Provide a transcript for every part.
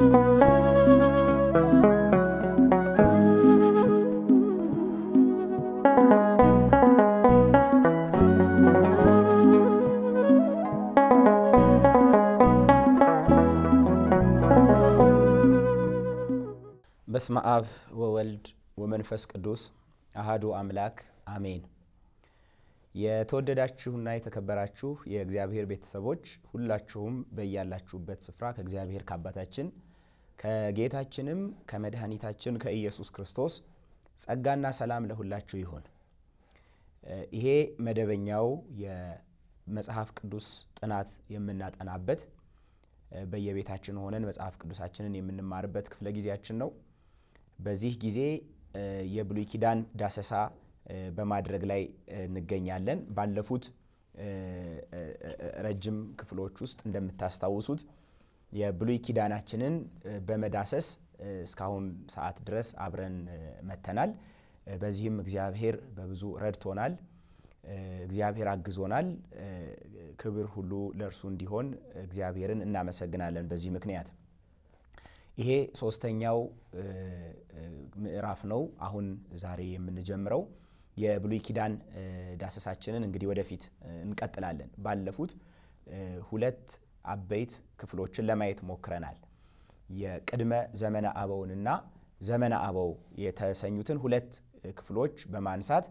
በስመ አብ ወወልድ ወመንፈስ ቅዱስ አሃዱ አምላክ አሜን። የተወደዳችሁና የተከበራችሁ የእግዚአብሔር ቤተሰቦች ሁላችሁም በያላችሁበት ስፍራ ከእግዚአብሔር ከአባታችን ከጌታችንም ከመድኃኒታችን ከኢየሱስ ክርስቶስ ጸጋና ሰላም ለሁላችሁ ይሁን። ይሄ መደበኛው የመጽሐፍ ቅዱስ ጥናት የምናጠናበት በየቤታችን ሆነን መጽሐፍ ቅዱሳችንን የምንማርበት ክፍለ ጊዜያችን ነው። በዚህ ጊዜ የብሉይ ኪዳን ዳሰሳ በማድረግ ላይ እንገኛለን። ባለፉት ረጅም ክፍሎች ውስጥ እንደምታስታውሱት የብሉይ ኪዳናችንን በመዳሰስ እስካሁን ሰዓት ድረስ አብረን መተናል። በዚህም እግዚአብሔር በብዙ ረድቶናል። እግዚአብሔር አግዞናል። ክብር ሁሉ ለእርሱ እንዲሆን እግዚአብሔርን እናመሰግናለን። በዚህ ምክንያት ይሄ ሶስተኛው ምዕራፍ ነው። አሁን ዛሬ የምንጀምረው የብሉይ ኪዳን ዳሰሳችንን እንግዲህ ወደፊት እንቀጥላለን። ባለፉት ሁለት አበይት ክፍሎችን ለማየት ሞክረናል። የቅድመ ዘመነ አበውንና ዘመነ አበው የተሰኙትን ሁለት ክፍሎች በማንሳት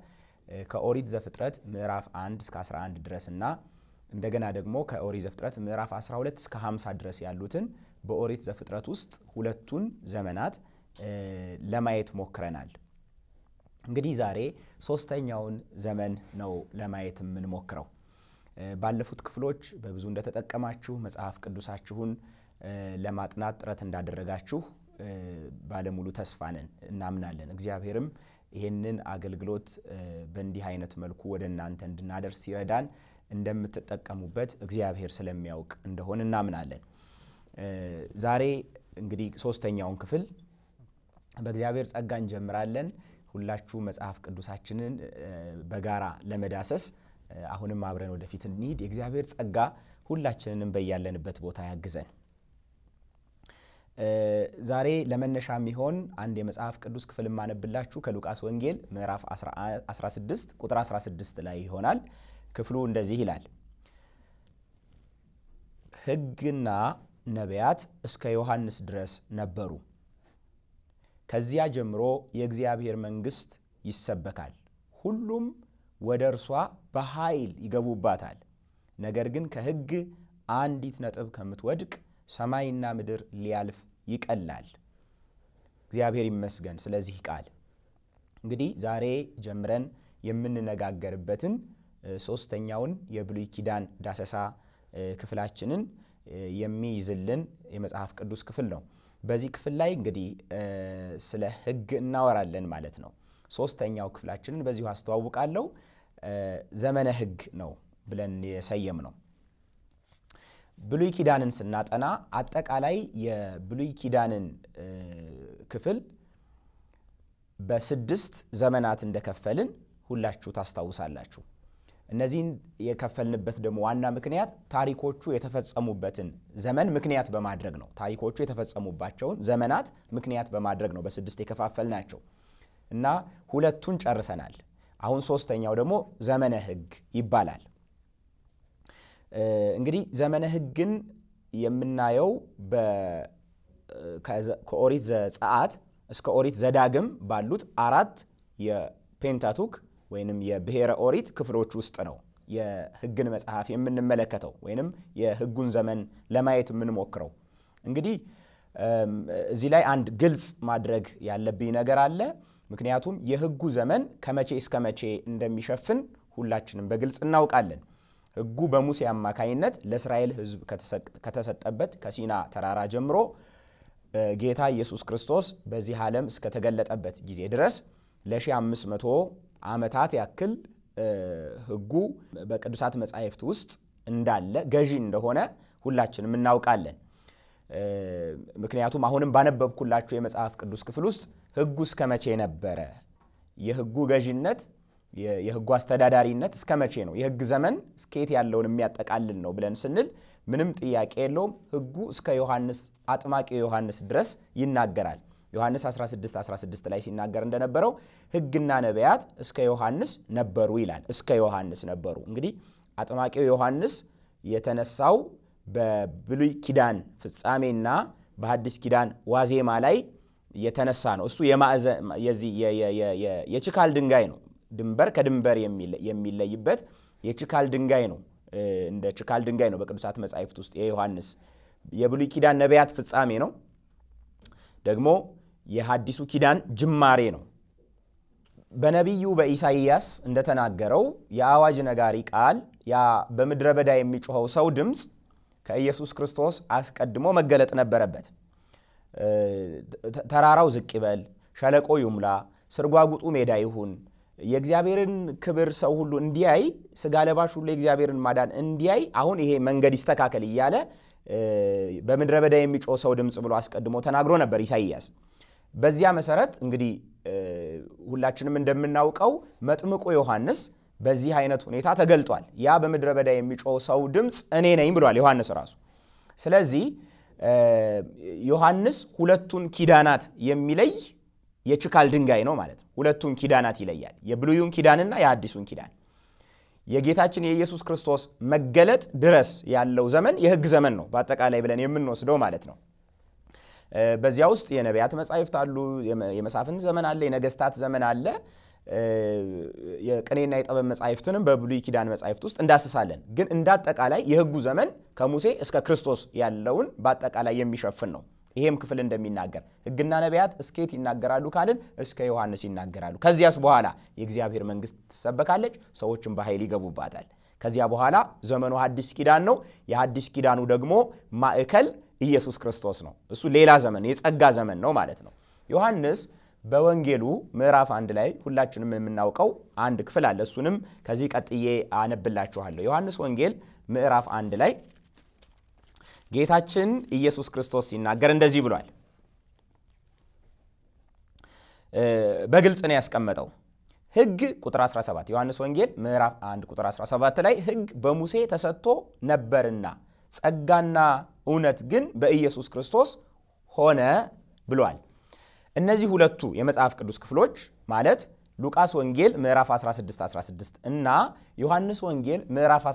ከኦሪት ዘፍጥረት ምዕራፍ 1 እስከ 11 ድረስና እንደገና ደግሞ ከኦሪት ዘፍጥረት ምዕራፍ 12 እስከ 50 ድረስ ያሉትን በኦሪት ዘፍጥረት ውስጥ ሁለቱን ዘመናት ለማየት ሞክረናል። እንግዲህ ዛሬ ሶስተኛውን ዘመን ነው ለማየት የምንሞክረው። ባለፉት ክፍሎች በብዙ እንደተጠቀማችሁ መጽሐፍ ቅዱሳችሁን ለማጥናት ጥረት እንዳደረጋችሁ ባለሙሉ ተስፋ ነን፣ እናምናለን። እግዚአብሔርም ይህንን አገልግሎት በእንዲህ አይነት መልኩ ወደ እናንተ እንድናደርስ ሲረዳን እንደምትጠቀሙበት እግዚአብሔር ስለሚያውቅ እንደሆን እናምናለን። ዛሬ እንግዲህ ሶስተኛውን ክፍል በእግዚአብሔር ጸጋ እንጀምራለን። ሁላችሁ መጽሐፍ ቅዱሳችንን በጋራ ለመዳሰስ አሁንም አብረን ወደፊት እንሂድ። የእግዚአብሔር ጸጋ ሁላችንንም በያለንበት ቦታ ያግዘን። ዛሬ ለመነሻ የሚሆን አንድ የመጽሐፍ ቅዱስ ክፍል ማነብላችሁ ከሉቃስ ወንጌል ምዕራፍ 16 ቁጥር 16 ላይ ይሆናል። ክፍሉ እንደዚህ ይላል። ሕግና ነቢያት እስከ ዮሐንስ ድረስ ነበሩ። ከዚያ ጀምሮ የእግዚአብሔር መንግሥት ይሰበካል፣ ሁሉም ወደ እርሷ በኃይል ይገቡባታል። ነገር ግን ከሕግ አንዲት ነጥብ ከምትወድቅ ሰማይና ምድር ሊያልፍ ይቀላል። እግዚአብሔር ይመስገን ስለዚህ ቃል። እንግዲህ ዛሬ ጀምረን የምንነጋገርበትን ሶስተኛውን የብሉይ ኪዳን ዳሰሳ ክፍላችንን የሚይዝልን የመጽሐፍ ቅዱስ ክፍል ነው። በዚህ ክፍል ላይ እንግዲህ ስለ ሕግ እናወራለን ማለት ነው። ሶስተኛው ክፍላችንን በዚሁ አስተዋውቃለሁ። ዘመነ ሕግ ነው ብለን የሰየም ነው። ብሉይ ኪዳንን ስናጠና አጠቃላይ የብሉይ ኪዳንን ክፍል በስድስት ዘመናት እንደከፈልን ሁላችሁ ታስታውሳላችሁ። እነዚህን የከፈልንበት ደግሞ ዋና ምክንያት ታሪኮቹ የተፈጸሙበትን ዘመን ምክንያት በማድረግ ነው። ታሪኮቹ የተፈጸሙባቸውን ዘመናት ምክንያት በማድረግ ነው በስድስት የከፋፈል ናቸው። እና ሁለቱን ጨርሰናል። አሁን ሶስተኛው ደግሞ ዘመነ ህግ ይባላል። እንግዲህ ዘመነ ህግን የምናየው ከኦሪት ዘጸአት እስከ ኦሪት ዘዳግም ባሉት አራት የፔንታቱክ ወይንም የብሔረ ኦሪት ክፍሎች ውስጥ ነው የህግን መጽሐፍ የምንመለከተው ወይንም የህጉን ዘመን ለማየት የምንሞክረው እንግዲህ እዚህ ላይ አንድ ግልጽ ማድረግ ያለብኝ ነገር አለ። ምክንያቱም የህጉ ዘመን ከመቼ እስከ መቼ እንደሚሸፍን ሁላችንም በግልጽ እናውቃለን። ህጉ በሙሴ አማካይነት ለእስራኤል ህዝብ ከተሰጠበት ከሲና ተራራ ጀምሮ ጌታ ኢየሱስ ክርስቶስ በዚህ ዓለም እስከተገለጠበት ጊዜ ድረስ ለ1500 ዓመታት ያክል ህጉ በቅዱሳት መጻሕፍት ውስጥ እንዳለ ገዢ እንደሆነ ሁላችንም እናውቃለን። ምክንያቱም አሁንም ባነበብኩላችሁ የመጽሐፍ ቅዱስ ክፍል ውስጥ ህጉ እስከ መቼ ነበረ? የህጉ ገዥነት የህጉ አስተዳዳሪነት እስከ መቼ ነው? የህግ ዘመን እስከየት ያለውን የሚያጠቃልል ነው ብለን ስንል ምንም ጥያቄ የለውም። ህጉ እስከ ዮሐንስ አጥማቂ ዮሐንስ ድረስ ይናገራል። ዮሐንስ 16 16 ላይ ሲናገር እንደነበረው ህግና ነቢያት እስከ ዮሐንስ ነበሩ ይላል። እስከ ዮሐንስ ነበሩ። እንግዲህ አጥማቂው ዮሐንስ የተነሳው በብሉይ ኪዳን ፍጻሜና በሐዲስ ኪዳን ዋዜማ ላይ የተነሳ ነው። እሱ የችካል ድንጋይ ነው። ድንበር ከድንበር የሚለይበት የችካል ድንጋይ ነው። እንደ ችካል ድንጋይ ነው በቅዱሳት መጻሕፍት ውስጥ የዮሐንስ የብሉይ ኪዳን ነቢያት ፍጻሜ ነው። ደግሞ የሐዲሱ ኪዳን ጅማሬ ነው። በነቢዩ በኢሳይያስ እንደተናገረው የአዋጅ ነጋሪ ቃል ያ በምድረ በዳ የሚጮኸው ሰው ድምፅ ከኢየሱስ ክርስቶስ አስቀድሞ መገለጥ ነበረበት። ተራራው ዝቅ ይበል፣ ሸለቆ ይሙላ፣ ስርጓጉጡ ሜዳ ይሁን፣ የእግዚአብሔርን ክብር ሰው ሁሉ እንዲያይ፣ ስጋ ለባሽ ሁሉ የእግዚአብሔርን ማዳን እንዲያይ፣ አሁን ይሄ መንገድ ይስተካከል እያለ በምድረ በዳ የሚጮ ሰው ድምፅ ብሎ አስቀድሞ ተናግሮ ነበር ኢሳይያስ። በዚያ መሰረት እንግዲህ ሁላችንም እንደምናውቀው መጥምቁ ዮሐንስ በዚህ አይነት ሁኔታ ተገልጧል። ያ በምድረ በዳ የሚጮው ሰው ድምፅ እኔ ነኝ ብሏል ዮሐንስ ራሱ። ስለዚህ ዮሐንስ ሁለቱን ኪዳናት የሚለይ የችካል ድንጋይ ነው ማለት ነው። ሁለቱን ኪዳናት ይለያል፣ የብሉዩን ኪዳንና የአዲሱን ኪዳን። የጌታችን የኢየሱስ ክርስቶስ መገለጥ ድረስ ያለው ዘመን የህግ ዘመን ነው በአጠቃላይ ብለን የምንወስደው ማለት ነው። በዚያ ውስጥ የነቢያት መጻሕፍት አሉ፣ የመሳፍንት ዘመን አለ፣ የነገስታት ዘመን አለ። የቅኔና የጠበብ መጻሕፍትንም በብሉይ ኪዳን መጻሕፍት ውስጥ እንዳስሳለን። ግን እንዳጠቃላይ የሕጉ ዘመን ከሙሴ እስከ ክርስቶስ ያለውን በአጠቃላይ የሚሸፍን ነው። ይሄም ክፍል እንደሚናገር ሕግና ነቢያት እስኬት ይናገራሉ ካልን እስከ ዮሐንስ ይናገራሉ። ከዚያስ በኋላ የእግዚአብሔር መንግስት ትሰበካለች፣ ሰዎችም በኃይል ይገቡባታል። ከዚያ በኋላ ዘመኑ ሐዲስ ኪዳን ነው። የሐዲስ ኪዳኑ ደግሞ ማዕከል ኢየሱስ ክርስቶስ ነው። እሱ ሌላ ዘመን የጸጋ ዘመን ነው ማለት ነው። ዮሐንስ በወንጌሉ ምዕራፍ አንድ ላይ ሁላችንም የምናውቀው አንድ ክፍል አለ። እሱንም ከዚህ ቀጥዬ አነብላችኋለሁ። ዮሐንስ ወንጌል ምዕራፍ አንድ ላይ ጌታችን ኢየሱስ ክርስቶስ ሲናገር እንደዚህ ብሏል። በግልጽ ነው ያስቀመጠው። ሕግ ቁጥር 17 ዮሐንስ ወንጌል ምዕራፍ 1 ቁጥር 17 ላይ ሕግ በሙሴ ተሰጥቶ ነበርና ጸጋና እውነት ግን በኢየሱስ ክርስቶስ ሆነ ብሏል። እነዚህ ሁለቱ የመጽሐፍ ቅዱስ ክፍሎች ማለት ሉቃስ ወንጌል ምዕራፍ 16 16 እና ዮሐንስ ወንጌል ምዕራፍ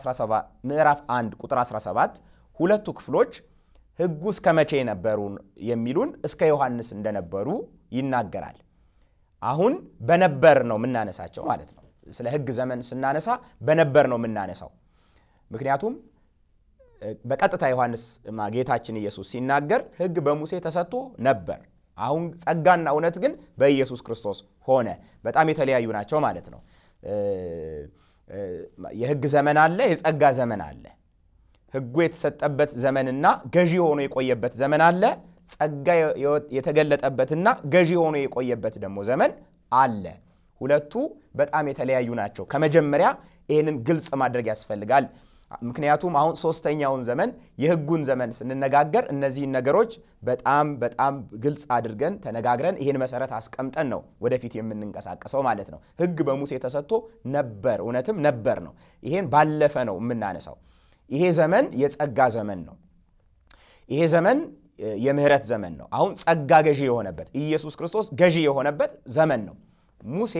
1 ቁጥር 17 ሁለቱ ክፍሎች ሕጉ እስከ መቼ ነበሩ የሚሉን እስከ ዮሐንስ እንደነበሩ ይናገራል። አሁን በነበር ነው የምናነሳቸው ማለት ነው። ስለ ሕግ ዘመን ስናነሳ በነበር ነው የምናነሳው። ምክንያቱም በቀጥታ ዮሐንስ ጌታችን ኢየሱስ ሲናገር ሕግ በሙሴ ተሰጥቶ ነበር አሁን ጸጋና እውነት ግን በኢየሱስ ክርስቶስ ሆነ። በጣም የተለያዩ ናቸው ማለት ነው። የህግ ዘመን አለ፣ የጸጋ ዘመን አለ። ህጉ የተሰጠበት ዘመንና ገዢ ሆኖ የቆየበት ዘመን አለ። ጸጋ የተገለጠበትና ገዢ ሆኖ የቆየበት ደግሞ ዘመን አለ። ሁለቱ በጣም የተለያዩ ናቸው። ከመጀመሪያ ይህንን ግልጽ ማድረግ ያስፈልጋል። ምክንያቱም አሁን ሶስተኛውን ዘመን የህጉን ዘመን ስንነጋገር እነዚህን ነገሮች በጣም በጣም ግልጽ አድርገን ተነጋግረን ይህን መሰረት አስቀምጠን ነው ወደፊት የምንንቀሳቀሰው ማለት ነው። ህግ በሙሴ ተሰጥቶ ነበር፣ እውነትም ነበር ነው። ይሄን ባለፈ ነው የምናነሳው። ይሄ ዘመን የጸጋ ዘመን ነው። ይሄ ዘመን የምህረት ዘመን ነው። አሁን ጸጋ ገዢ የሆነበት ኢየሱስ ክርስቶስ ገዢ የሆነበት ዘመን ነው። ሙሴ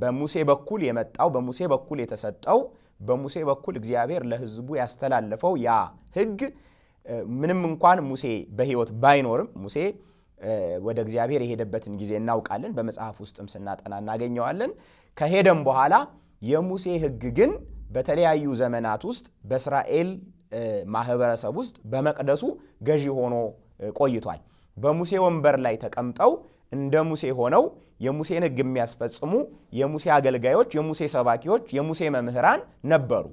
በሙሴ በኩል የመጣው በሙሴ በኩል የተሰጠው በሙሴ በኩል እግዚአብሔር ለህዝቡ ያስተላለፈው ያ ህግ ምንም እንኳን ሙሴ በህይወት ባይኖርም ሙሴ ወደ እግዚአብሔር የሄደበትን ጊዜ እናውቃለን። በመጽሐፍ ውስጥም ስናጠና እናገኘዋለን። ከሄደም በኋላ የሙሴ ህግ ግን በተለያዩ ዘመናት ውስጥ በእስራኤል ማህበረሰብ ውስጥ በመቅደሱ ገዢ ሆኖ ቆይቷል። በሙሴ ወንበር ላይ ተቀምጠው እንደ ሙሴ ሆነው የሙሴን ሕግ የሚያስፈጽሙ የሙሴ አገልጋዮች፣ የሙሴ ሰባኪዎች፣ የሙሴ መምህራን ነበሩ።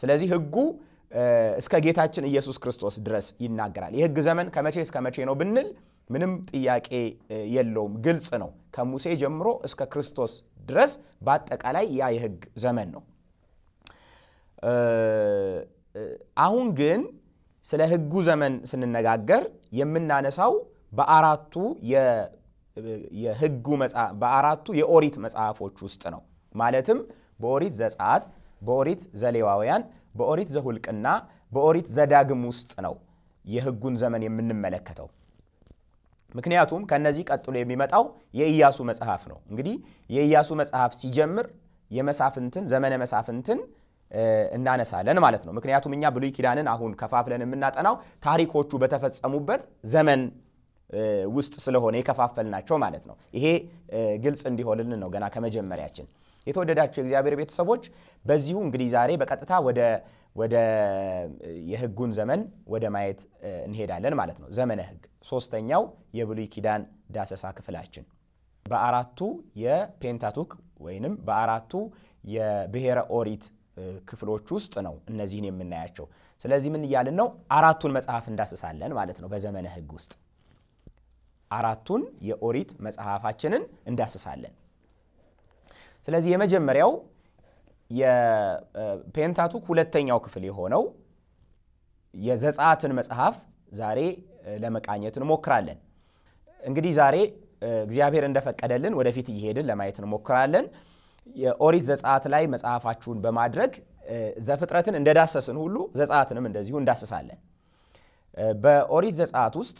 ስለዚህ ሕጉ እስከ ጌታችን ኢየሱስ ክርስቶስ ድረስ ይናገራል። የሕግ ዘመን ከመቼ እስከ መቼ ነው ብንል ምንም ጥያቄ የለውም፣ ግልጽ ነው። ከሙሴ ጀምሮ እስከ ክርስቶስ ድረስ በአጠቃላይ ያ የሕግ ዘመን ነው። አሁን ግን ስለ ሕጉ ዘመን ስንነጋገር የምናነሳው በአራቱ የህጉ በአራቱ የኦሪት መጽሐፎች ውስጥ ነው። ማለትም በኦሪት ዘጸአት፣ በኦሪት ዘሌዋውያን፣ በኦሪት ዘሁልቅና በኦሪት ዘዳግም ውስጥ ነው የህጉን ዘመን የምንመለከተው። ምክንያቱም ከነዚህ ቀጥሎ የሚመጣው የኢያሱ መጽሐፍ ነው። እንግዲህ የኢያሱ መጽሐፍ ሲጀምር የመሳፍንትን ዘመነ መሳፍንትን እናነሳለን ማለት ነው። ምክንያቱም እኛ ብሉይ ኪዳንን አሁን ከፋፍለን የምናጠናው ታሪኮቹ በተፈጸሙበት ዘመን ውስጥ ስለሆነ የከፋፈልናቸው ማለት ነው። ይሄ ግልጽ እንዲሆንልን ነው ገና ከመጀመሪያችን። የተወደዳቸው የእግዚአብሔር ቤተሰቦች በዚሁ እንግዲህ ዛሬ በቀጥታ ወደ የህጉን ዘመን ወደ ማየት እንሄዳለን ማለት ነው። ዘመነ ህግ ሶስተኛው የብሉይ ኪዳን ዳሰሳ ክፍላችን በአራቱ የፔንታቱክ ወይንም በአራቱ የብሔረ ኦሪት ክፍሎች ውስጥ ነው እነዚህን የምናያቸው። ስለዚህ ምን እያልን ነው? አራቱን መጽሐፍ እንዳስሳለን ማለት ነው በዘመነ ህግ ውስጥ አራቱን የኦሪት መጽሐፋችንን እንዳስሳለን። ስለዚህ የመጀመሪያው የፔንታቱክ ሁለተኛው ክፍል የሆነው የዘጸአትን መጽሐፍ ዛሬ ለመቃኘት እንሞክራለን። እንግዲህ ዛሬ እግዚአብሔር እንደፈቀደልን ወደፊት እየሄድን ለማየት እንሞክራለን። የኦሪት ዘጸአት ላይ መጽሐፋችሁን በማድረግ ዘፍጥረትን እንደዳሰስን ሁሉ ዘጸአትንም እንደዚሁ እንዳስሳለን። በኦሪት ዘጸአት ውስጥ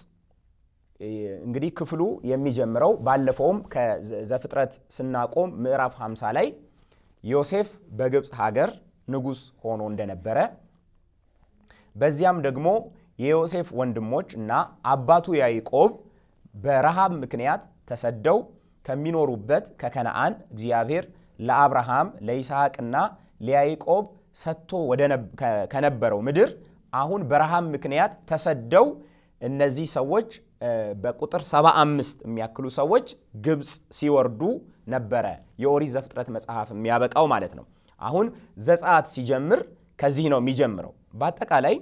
እንግዲህ ክፍሉ የሚጀምረው ባለፈውም ከዘፍጥረት ስናቆም ምዕራፍ 50 ላይ ዮሴፍ በግብፅ ሀገር ንጉሥ ሆኖ እንደነበረ በዚያም ደግሞ የዮሴፍ ወንድሞች እና አባቱ ያይቆብ በረሃብ ምክንያት ተሰደው ከሚኖሩበት ከከነአን እግዚአብሔር ለአብርሃም ለይስሐቅና ለያይቆብ ሰጥቶ ከነበረው ምድር አሁን በረሃብ ምክንያት ተሰደው እነዚህ ሰዎች በቁጥር 75 የሚያክሉ ሰዎች ግብፅ ሲወርዱ ነበረ የኦሪት ዘፍጥረት መጽሐፍ የሚያበቃው ማለት ነው። አሁን ዘጸአት ሲጀምር ከዚህ ነው የሚጀምረው። በአጠቃላይ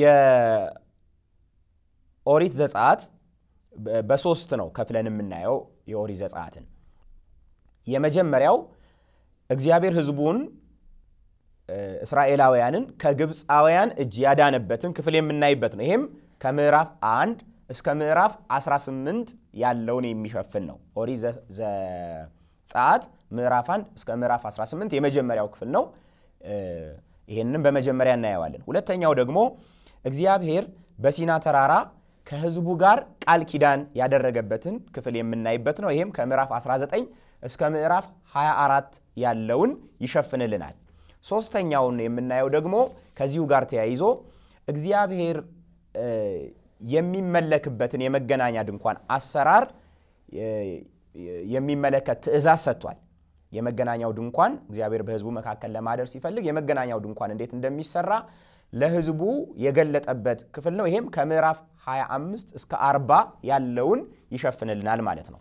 የኦሪት ዘጸአት በሶስት ነው ከፍለን የምናየው የኦሪት ዘጸአትን። የመጀመሪያው እግዚአብሔር ሕዝቡን እስራኤላውያንን ከግብፃውያን እጅ ያዳነበትን ክፍል የምናይበት ነው። ይህም ከምዕራፍ 1 እስከ ምዕራፍ 18 ያለውን የሚሸፍን ነው። ኦሪት ዘጸአት ምዕራፍ 1 እስከ ምዕራፍ 18 የመጀመሪያው ክፍል ነው። ይህንም በመጀመሪያ እናየዋለን። ሁለተኛው ደግሞ እግዚአብሔር በሲና ተራራ ከህዝቡ ጋር ቃል ኪዳን ያደረገበትን ክፍል የምናይበት ነው። ይህም ከምዕራፍ 19 እስከ ምዕራፍ 24 ያለውን ይሸፍንልናል። ሶስተኛውን የምናየው ደግሞ ከዚሁ ጋር ተያይዞ እግዚአብሔር የሚመለክበትን የመገናኛ ድንኳን አሰራር የሚመለከት ትእዛዝ ሰጥቷል። የመገናኛው ድንኳን እግዚአብሔር በህዝቡ መካከል ለማደር ሲፈልግ የመገናኛው ድንኳን እንዴት እንደሚሰራ ለህዝቡ የገለጠበት ክፍል ነው። ይሄም ከምዕራፍ 25 እስከ 40 ያለውን ይሸፍንልናል ማለት ነው።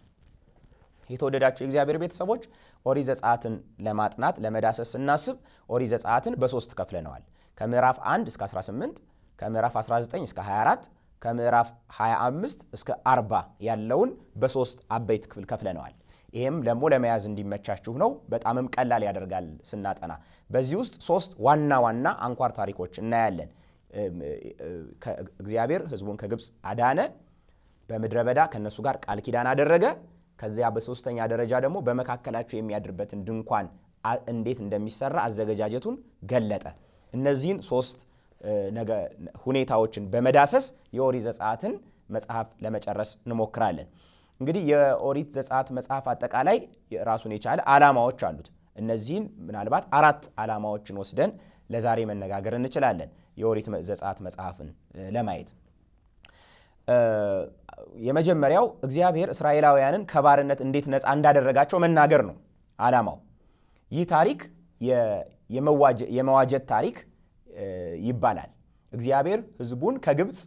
የተወደዳቸው የእግዚአብሔር ቤተሰቦች ኦሪት ዘጸአትን ለማጥናት ለመዳሰስ ስናስብ ኦሪት ዘጸአትን በሶስት ከፍለነዋል። ከምዕራፍ 1 እስከ 18፣ ከምዕራፍ 19 እስከ 24፣ ከምዕራፍ 25 እስከ 40 ያለውን በሶስት አበይት ክፍል ከፍለነዋል። ይህም ደግሞ ለመያዝ እንዲመቻችሁ ነው። በጣምም ቀላል ያደርጋል ስናጠና። በዚህ ውስጥ ሶስት ዋና ዋና አንኳር ታሪኮች እናያለን። እግዚአብሔር ሕዝቡን ከግብፅ አዳነ። በምድረ በዳ ከእነሱ ጋር ቃል ኪዳን አደረገ። ከዚያ በሶስተኛ ደረጃ ደግሞ በመካከላቸው የሚያድርበትን ድንኳን እንዴት እንደሚሰራ አዘገጃጀቱን ገለጠ። እነዚህን ሶስት ሁኔታዎችን በመዳሰስ የኦሪት ዘጸአትን መጽሐፍ ለመጨረስ እንሞክራለን። እንግዲህ የኦሪት ዘጸአት መጽሐፍ አጠቃላይ ራሱን የቻለ ዓላማዎች አሉት። እነዚህን ምናልባት አራት ዓላማዎችን ወስደን ለዛሬ መነጋገር እንችላለን። የኦሪት ዘጸአት መጽሐፍን ለማየት የመጀመሪያው እግዚአብሔር እስራኤላውያንን ከባርነት እንዴት ነፃ እንዳደረጋቸው መናገር ነው ዓላማው። ይህ ታሪክ የመዋጀት ታሪክ ይባላል። እግዚአብሔር ሕዝቡን ከግብፅ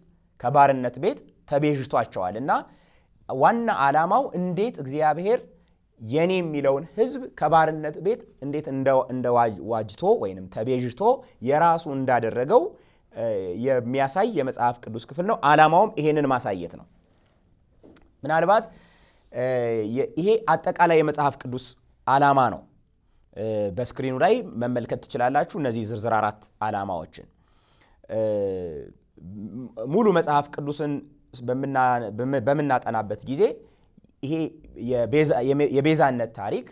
ከባርነት ቤት ተቤዥቷቸዋል እና ዋና ዓላማው እንዴት እግዚአብሔር የኔ የሚለውን ሕዝብ ከባርነት ቤት እንዴት እንደዋጅቶ ወይም ተቤዥቶ የራሱ እንዳደረገው የሚያሳይ የመጽሐፍ ቅዱስ ክፍል ነው። ዓላማውም ይሄንን ማሳየት ነው። ምናልባት ይሄ አጠቃላይ የመጽሐፍ ቅዱስ ዓላማ ነው። በስክሪኑ ላይ መመልከት ትችላላችሁ። እነዚህ ዝርዝር አራት ዓላማዎችን ሙሉ መጽሐፍ ቅዱስን በምናጠናበት ጊዜ ይሄ የቤዛነት ታሪክ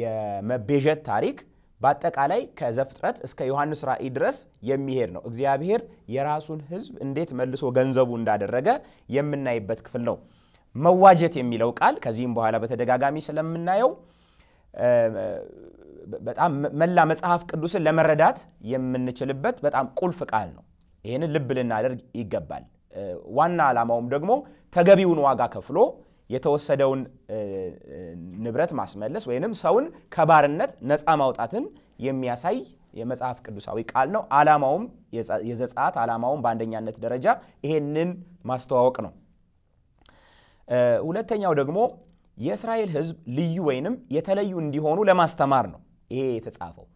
የመቤዠት ታሪክ በአጠቃላይ ከዘፍጥረት እስከ ዮሐንስ ራእይ ድረስ የሚሄድ ነው። እግዚአብሔር የራሱን ሕዝብ እንዴት መልሶ ገንዘቡ እንዳደረገ የምናይበት ክፍል ነው። መዋጀት የሚለው ቃል ከዚህም በኋላ በተደጋጋሚ ስለምናየው በጣም መላ መጽሐፍ ቅዱስን ለመረዳት የምንችልበት በጣም ቁልፍ ቃል ነው። ይህንን ልብ ልናደርግ ይገባል። ዋና ዓላማውም ደግሞ ተገቢውን ዋጋ ከፍሎ የተወሰደውን ንብረት ማስመለስ ወይንም ሰውን ከባርነት ነፃ ማውጣትን የሚያሳይ የመጽሐፍ ቅዱሳዊ ቃል ነው። ዓላማውም የዘጸአት ዓላማውም በአንደኛነት ደረጃ ይሄንን ማስተዋወቅ ነው። ሁለተኛው ደግሞ የእስራኤል ህዝብ ልዩ ወይንም የተለዩ እንዲሆኑ ለማስተማር ነው ይሄ የተጻፈው።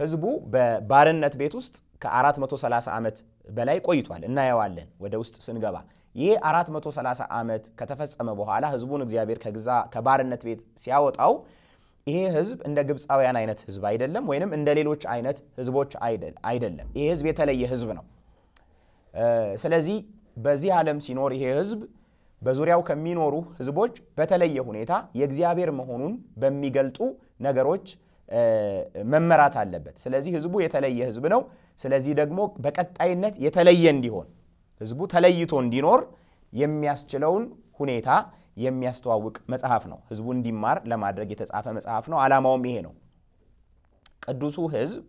ህዝቡ በባርነት ቤት ውስጥ ከ430 ዓመት በላይ ቆይቷል። እናየዋለን ወደ ውስጥ ስንገባ። ይህ 430 ዓመት ከተፈጸመ በኋላ ህዝቡን እግዚአብሔር ከግዛ ከባርነት ቤት ሲያወጣው ይሄ ህዝብ እንደ ግብፃውያን አይነት ህዝብ አይደለም፣ ወይንም እንደ ሌሎች አይነት ህዝቦች አይደለም። ይሄ ህዝብ የተለየ ህዝብ ነው። ስለዚህ በዚህ ዓለም ሲኖር ይሄ ህዝብ በዙሪያው ከሚኖሩ ህዝቦች በተለየ ሁኔታ የእግዚአብሔር መሆኑን በሚገልጡ ነገሮች መመራት አለበት። ስለዚህ ህዝቡ የተለየ ህዝብ ነው። ስለዚህ ደግሞ በቀጣይነት የተለየ እንዲሆን ህዝቡ ተለይቶ እንዲኖር የሚያስችለውን ሁኔታ የሚያስተዋውቅ መጽሐፍ ነው። ህዝቡ እንዲማር ለማድረግ የተጻፈ መጽሐፍ ነው። ዓላማውም ይሄ ነው። ቅዱሱ ህዝብ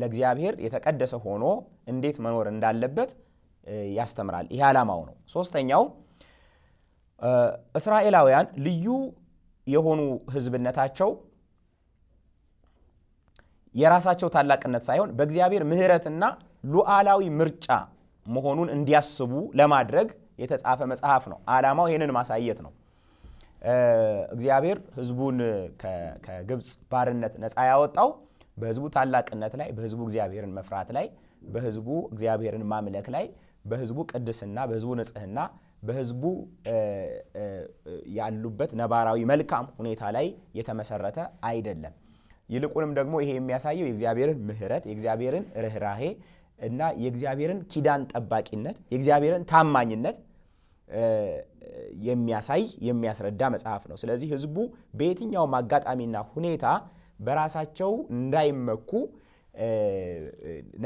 ለእግዚአብሔር የተቀደሰ ሆኖ እንዴት መኖር እንዳለበት ያስተምራል። ይሄ ዓላማው ነው። ሶስተኛው እስራኤላውያን ልዩ የሆኑ ህዝብነታቸው የራሳቸው ታላቅነት ሳይሆን በእግዚአብሔር ምህረትና ሉዓላዊ ምርጫ መሆኑን እንዲያስቡ ለማድረግ የተጻፈ መጽሐፍ ነው። ዓላማው ይህንን ማሳየት ነው። እግዚአብሔር ህዝቡን ከግብፅ ባርነት ነፃ ያወጣው በህዝቡ ታላቅነት ላይ፣ በህዝቡ እግዚአብሔርን መፍራት ላይ፣ በህዝቡ እግዚአብሔርን ማምለክ ላይ፣ በህዝቡ ቅድስና፣ በህዝቡ ንጽህና በህዝቡ ያሉበት ነባራዊ መልካም ሁኔታ ላይ የተመሰረተ አይደለም። ይልቁንም ደግሞ ይሄ የሚያሳየው የእግዚአብሔርን ምሕረት፣ የእግዚአብሔርን ርኅራሄ እና የእግዚአብሔርን ኪዳን ጠባቂነት፣ የእግዚአብሔርን ታማኝነት የሚያሳይ የሚያስረዳ መጽሐፍ ነው። ስለዚህ ህዝቡ በየትኛውም አጋጣሚና ሁኔታ በራሳቸው እንዳይመኩ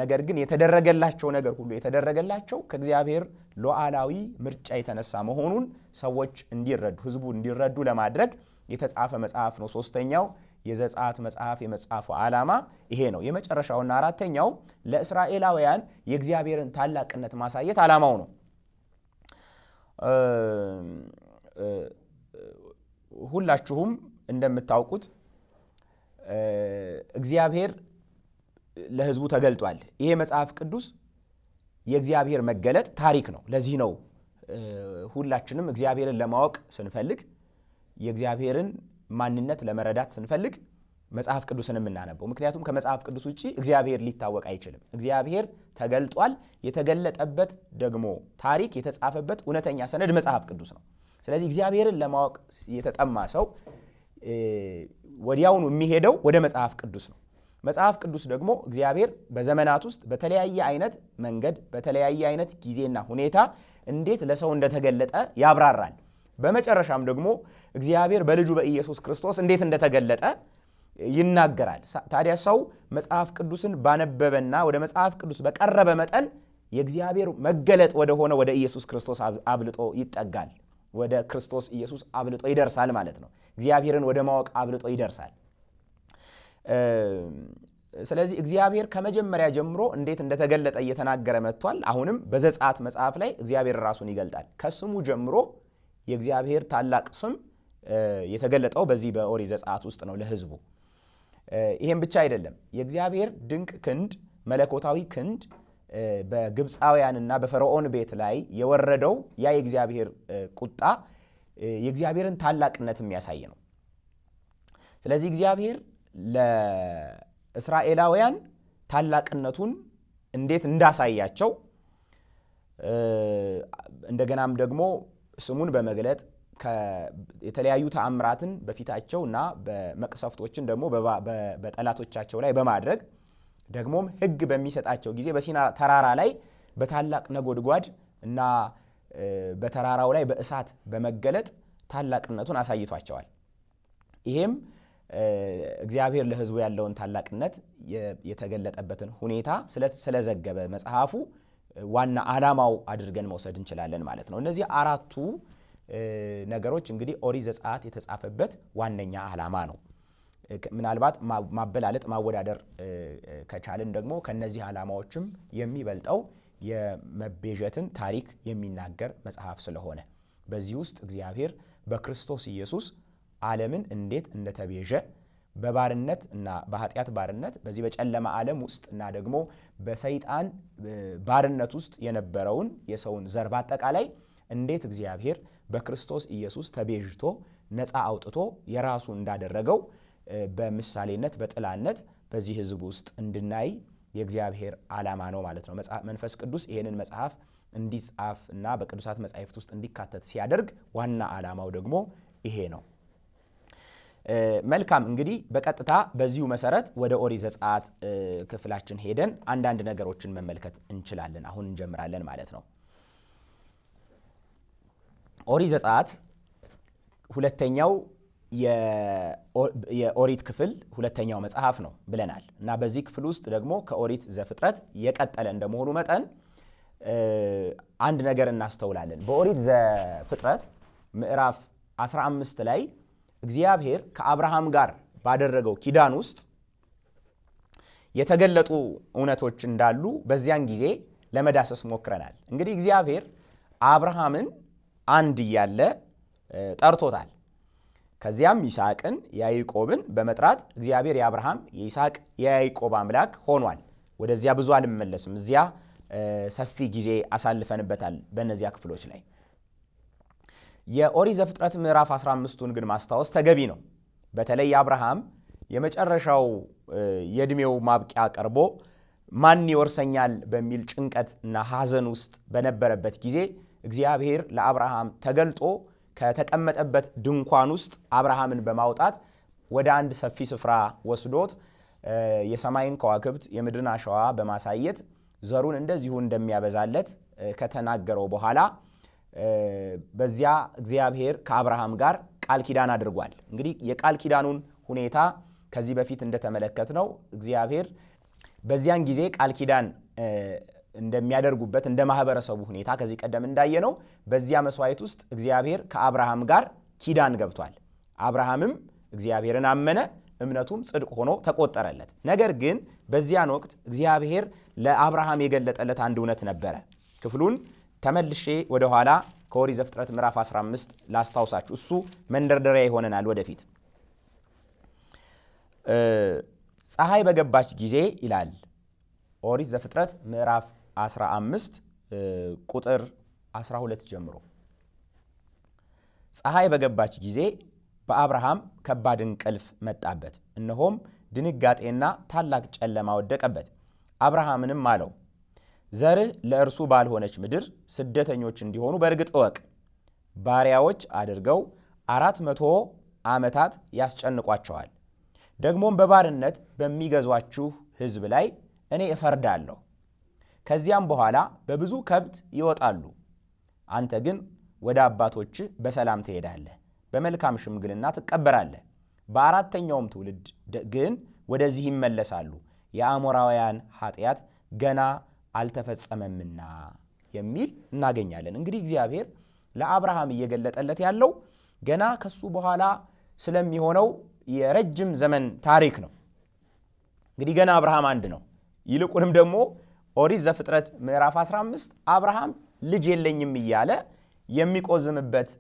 ነገር ግን የተደረገላቸው ነገር ሁሉ የተደረገላቸው ከእግዚአብሔር ሉዓላዊ ምርጫ የተነሳ መሆኑን ሰዎች እንዲረዱ ህዝቡ እንዲረዱ ለማድረግ የተጻፈ መጽሐፍ ነው። ሶስተኛው የዘጸአት መጽሐፍ የመጽሐፉ ዓላማ ይሄ ነው። የመጨረሻውና አራተኛው ለእስራኤላውያን የእግዚአብሔርን ታላቅነት ማሳየት ዓላማው ነው። ሁላችሁም እንደምታውቁት እግዚአብሔር ለህዝቡ ተገልጧል። ይሄ መጽሐፍ ቅዱስ የእግዚአብሔር መገለጥ ታሪክ ነው። ለዚህ ነው ሁላችንም እግዚአብሔርን ለማወቅ ስንፈልግ የእግዚአብሔርን ማንነት ለመረዳት ስንፈልግ መጽሐፍ ቅዱስን የምናነበው። ምክንያቱም ከመጽሐፍ ቅዱስ ውጭ እግዚአብሔር ሊታወቅ አይችልም። እግዚአብሔር ተገልጧል። የተገለጠበት ደግሞ ታሪክ የተጻፈበት እውነተኛ ሰነድ መጽሐፍ ቅዱስ ነው። ስለዚህ እግዚአብሔርን ለማወቅ የተጠማ ሰው ወዲያውኑ የሚሄደው ወደ መጽሐፍ ቅዱስ ነው። መጽሐፍ ቅዱስ ደግሞ እግዚአብሔር በዘመናት ውስጥ በተለያየ አይነት መንገድ በተለያየ አይነት ጊዜና ሁኔታ እንዴት ለሰው እንደተገለጠ ያብራራል። በመጨረሻም ደግሞ እግዚአብሔር በልጁ በኢየሱስ ክርስቶስ እንዴት እንደተገለጠ ይናገራል። ታዲያ ሰው መጽሐፍ ቅዱስን ባነበበና ወደ መጽሐፍ ቅዱስ በቀረበ መጠን የእግዚአብሔር መገለጥ ወደሆነ ወደ ኢየሱስ ክርስቶስ አብልጦ ይጠጋል። ወደ ክርስቶስ ኢየሱስ አብልጦ ይደርሳል ማለት ነው። እግዚአብሔርን ወደ ማወቅ አብልጦ ይደርሳል። ስለዚህ እግዚአብሔር ከመጀመሪያ ጀምሮ እንዴት እንደተገለጠ እየተናገረ መጥቷል። አሁንም በዘጸአት መጽሐፍ ላይ እግዚአብሔር ራሱን ይገልጣል። ከስሙ ጀምሮ የእግዚአብሔር ታላቅ ስም የተገለጠው በዚህ በኦሪት ዘጸአት ውስጥ ነው ለህዝቡ ይሄም ብቻ አይደለም። የእግዚአብሔር ድንቅ ክንድ፣ መለኮታዊ ክንድ በግብፃውያንና በፈርዖን ቤት ላይ የወረደው ያ የእግዚአብሔር ቁጣ የእግዚአብሔርን ታላቅነት የሚያሳይ ነው። ስለዚህ እግዚአብሔር ለእስራኤላውያን ታላቅነቱን እንዴት እንዳሳያቸው እንደገናም ደግሞ ስሙን በመግለጥ የተለያዩ ተአምራትን በፊታቸው እና በመቅሰፍቶችን ደግሞ በጠላቶቻቸው ላይ በማድረግ ደግሞም ሕግ በሚሰጣቸው ጊዜ በሲና ተራራ ላይ በታላቅ ነጎድጓድ እና በተራራው ላይ በእሳት በመገለጥ ታላቅነቱን አሳይቷቸዋል። ይሄም እግዚአብሔር ለህዝቡ ያለውን ታላቅነት የተገለጠበትን ሁኔታ ስለዘገበ መጽሐፉ ዋና ዓላማው አድርገን መውሰድ እንችላለን ማለት ነው። እነዚህ አራቱ ነገሮች እንግዲህ ኦሪት ዘጸአት የተጻፈበት ዋነኛ ዓላማ ነው። ምናልባት ማበላለጥ ማወዳደር ከቻልን ደግሞ ከነዚህ ዓላማዎችም የሚበልጠው የመቤዠትን ታሪክ የሚናገር መጽሐፍ ስለሆነ በዚህ ውስጥ እግዚአብሔር በክርስቶስ ኢየሱስ ዓለምን እንዴት እንደተቤዠ በባርነት እና በኃጢአት ባርነት በዚህ በጨለማ ዓለም ውስጥ እና ደግሞ በሰይጣን ባርነት ውስጥ የነበረውን የሰውን ዘር በአጠቃላይ እንዴት እግዚአብሔር በክርስቶስ ኢየሱስ ተቤዥቶ ነፃ አውጥቶ የራሱ እንዳደረገው በምሳሌነት በጥላነት በዚህ ሕዝብ ውስጥ እንድናይ የእግዚአብሔር ዓላማ ነው ማለት ነው። መንፈስ ቅዱስ ይህንን መጽሐፍ እንዲጻፍ እና በቅዱሳት መጻሕፍት ውስጥ እንዲካተት ሲያደርግ ዋና ዓላማው ደግሞ ይሄ ነው። መልካም እንግዲህ በቀጥታ በዚሁ መሰረት ወደ ኦሪት ዘጸአት ክፍላችን ሄደን አንዳንድ ነገሮችን መመልከት እንችላለን። አሁን እንጀምራለን ማለት ነው። ኦሪት ዘጸአት ሁለተኛው የኦሪት ክፍል ሁለተኛው መጽሐፍ ነው ብለናል እና በዚህ ክፍል ውስጥ ደግሞ ከኦሪት ዘፍጥረት የቀጠለ እንደመሆኑ መጠን አንድ ነገር እናስተውላለን። በኦሪት ዘፍጥረት ምዕራፍ 15 ላይ እግዚአብሔር ከአብርሃም ጋር ባደረገው ኪዳን ውስጥ የተገለጡ እውነቶች እንዳሉ በዚያን ጊዜ ለመዳሰስ ሞክረናል። እንግዲህ እግዚአብሔር አብርሃምን አንድ እያለ ጠርቶታል። ከዚያም ይስቅን ያዕቆብን በመጥራት እግዚአብሔር የአብርሃም የይስቅ የያይቆብ አምላክ ሆኗል። ወደዚያ ብዙ አልመለስም። እዚያ ሰፊ ጊዜ አሳልፈንበታል በእነዚያ ክፍሎች ላይ የኦሪት ዘፍጥረት ምዕራፍ 15ቱን ግን ማስታወስ ተገቢ ነው። በተለይ አብርሃም የመጨረሻው የእድሜው ማብቂያ ቀርቦ ማን ይወርሰኛል በሚል ጭንቀት እና ሐዘን ውስጥ በነበረበት ጊዜ እግዚአብሔር ለአብርሃም ተገልጦ ከተቀመጠበት ድንኳን ውስጥ አብርሃምን በማውጣት ወደ አንድ ሰፊ ስፍራ ወስዶት የሰማይን ከዋክብት የምድርን አሸዋ በማሳየት ዘሩን እንደዚሁ እንደሚያበዛለት ከተናገረው በኋላ በዚያ እግዚአብሔር ከአብርሃም ጋር ቃል ኪዳን አድርጓል። እንግዲህ የቃል ኪዳኑን ሁኔታ ከዚህ በፊት እንደተመለከት ነው እግዚአብሔር በዚያን ጊዜ ቃል ኪዳን እንደሚያደርጉበት እንደ ማህበረሰቡ ሁኔታ ከዚህ ቀደም እንዳየ ነው። በዚያ መስዋዕት ውስጥ እግዚአብሔር ከአብርሃም ጋር ኪዳን ገብቷል። አብርሃምም እግዚአብሔርን አመነ፣ እምነቱም ጽድቅ ሆኖ ተቆጠረለት። ነገር ግን በዚያን ወቅት እግዚአብሔር ለአብርሃም የገለጠለት አንድ እውነት ነበረ። ክፍሉን ተመልሼ ወደ ኋላ ከኦሪት ዘፍጥረት ምዕራፍ 15 ላስታውሳችሁ። እሱ መንደርደሪያ ይሆነናል ወደፊት። ፀሐይ በገባች ጊዜ ይላል ኦሪ ዘፍጥረት ምዕራፍ 15 ቁጥር 12 ጀምሮ ፀሐይ በገባች ጊዜ በአብርሃም ከባድ እንቅልፍ መጣበት፣ እነሆም ድንጋጤና ታላቅ ጨለማ ወደቀበት። አብርሃምንም አለው ዘርህ ለእርሱ ባልሆነች ምድር ስደተኞች እንዲሆኑ በእርግጥ እወቅ። ባሪያዎች አድርገው አራት መቶ ዓመታት ያስጨንቋቸዋል። ደግሞም በባርነት በሚገዟችሁ ሕዝብ ላይ እኔ እፈርዳለሁ። ከዚያም በኋላ በብዙ ከብት ይወጣሉ። አንተ ግን ወደ አባቶችህ በሰላም ትሄዳለህ፣ በመልካም ሽምግልና ትቀበራለህ። በአራተኛውም ትውልድ ግን ወደዚህ ይመለሳሉ። የአሞራውያን ኃጢአት ገና አልተፈጸመምና የሚል እናገኛለን። እንግዲህ እግዚአብሔር ለአብርሃም እየገለጠለት ያለው ገና ከሱ በኋላ ስለሚሆነው የረጅም ዘመን ታሪክ ነው። እንግዲህ ገና አብርሃም አንድ ነው። ይልቁንም ደግሞ ኦሪት ዘፍጥረት ምዕራፍ 15 አብርሃም ልጅ የለኝም እያለ የሚቆዝምበት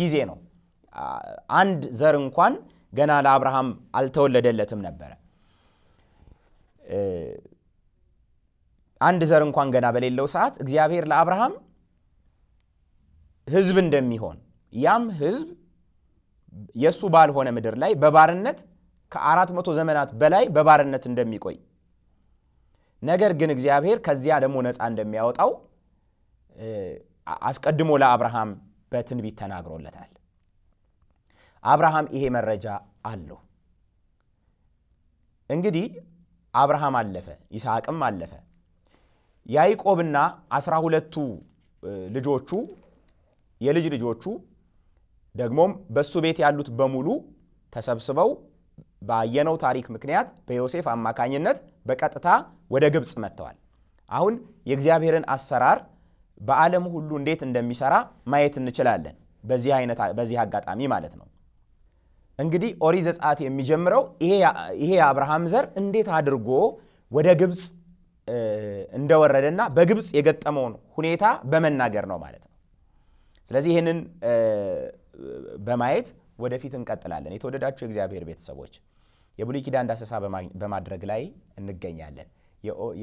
ጊዜ ነው። አንድ ዘር እንኳን ገና ለአብርሃም አልተወለደለትም ነበረ። አንድ ዘር እንኳን ገና በሌለው ሰዓት እግዚአብሔር ለአብርሃም ህዝብ እንደሚሆን ያም ህዝብ የእሱ ባልሆነ ምድር ላይ በባርነት ከአራት መቶ ዘመናት በላይ በባርነት እንደሚቆይ ነገር ግን እግዚአብሔር ከዚያ ደግሞ ነፃ እንደሚያወጣው አስቀድሞ ለአብርሃም በትንቢት ተናግሮለታል። አብርሃም ይሄ መረጃ አለው። እንግዲህ አብርሃም አለፈ፣ ይስሐቅም አለፈ፣ ያዕቆብና አስራ ሁለቱ ልጆቹ የልጅ ልጆቹ ደግሞም በእሱ ቤት ያሉት በሙሉ ተሰብስበው ባየነው ታሪክ ምክንያት በዮሴፍ አማካኝነት በቀጥታ ወደ ግብፅ መጥተዋል። አሁን የእግዚአብሔርን አሰራር በዓለም ሁሉ እንዴት እንደሚሰራ ማየት እንችላለን። በዚህ አጋጣሚ ማለት ነው። እንግዲህ ኦሪት ዘጸአት የሚጀምረው ይሄ የአብርሃም ዘር እንዴት አድርጎ ወደ ግብፅ እንደወረደና በግብፅ የገጠመውን ሁኔታ በመናገር ነው ማለት ነው። ስለዚህ ይህንን በማየት ወደፊት እንቀጥላለን። የተወደዳችሁ የእግዚአብሔር ቤተሰቦች የብሉይ ኪዳን ዳሰሳ በማድረግ ላይ እንገኛለን።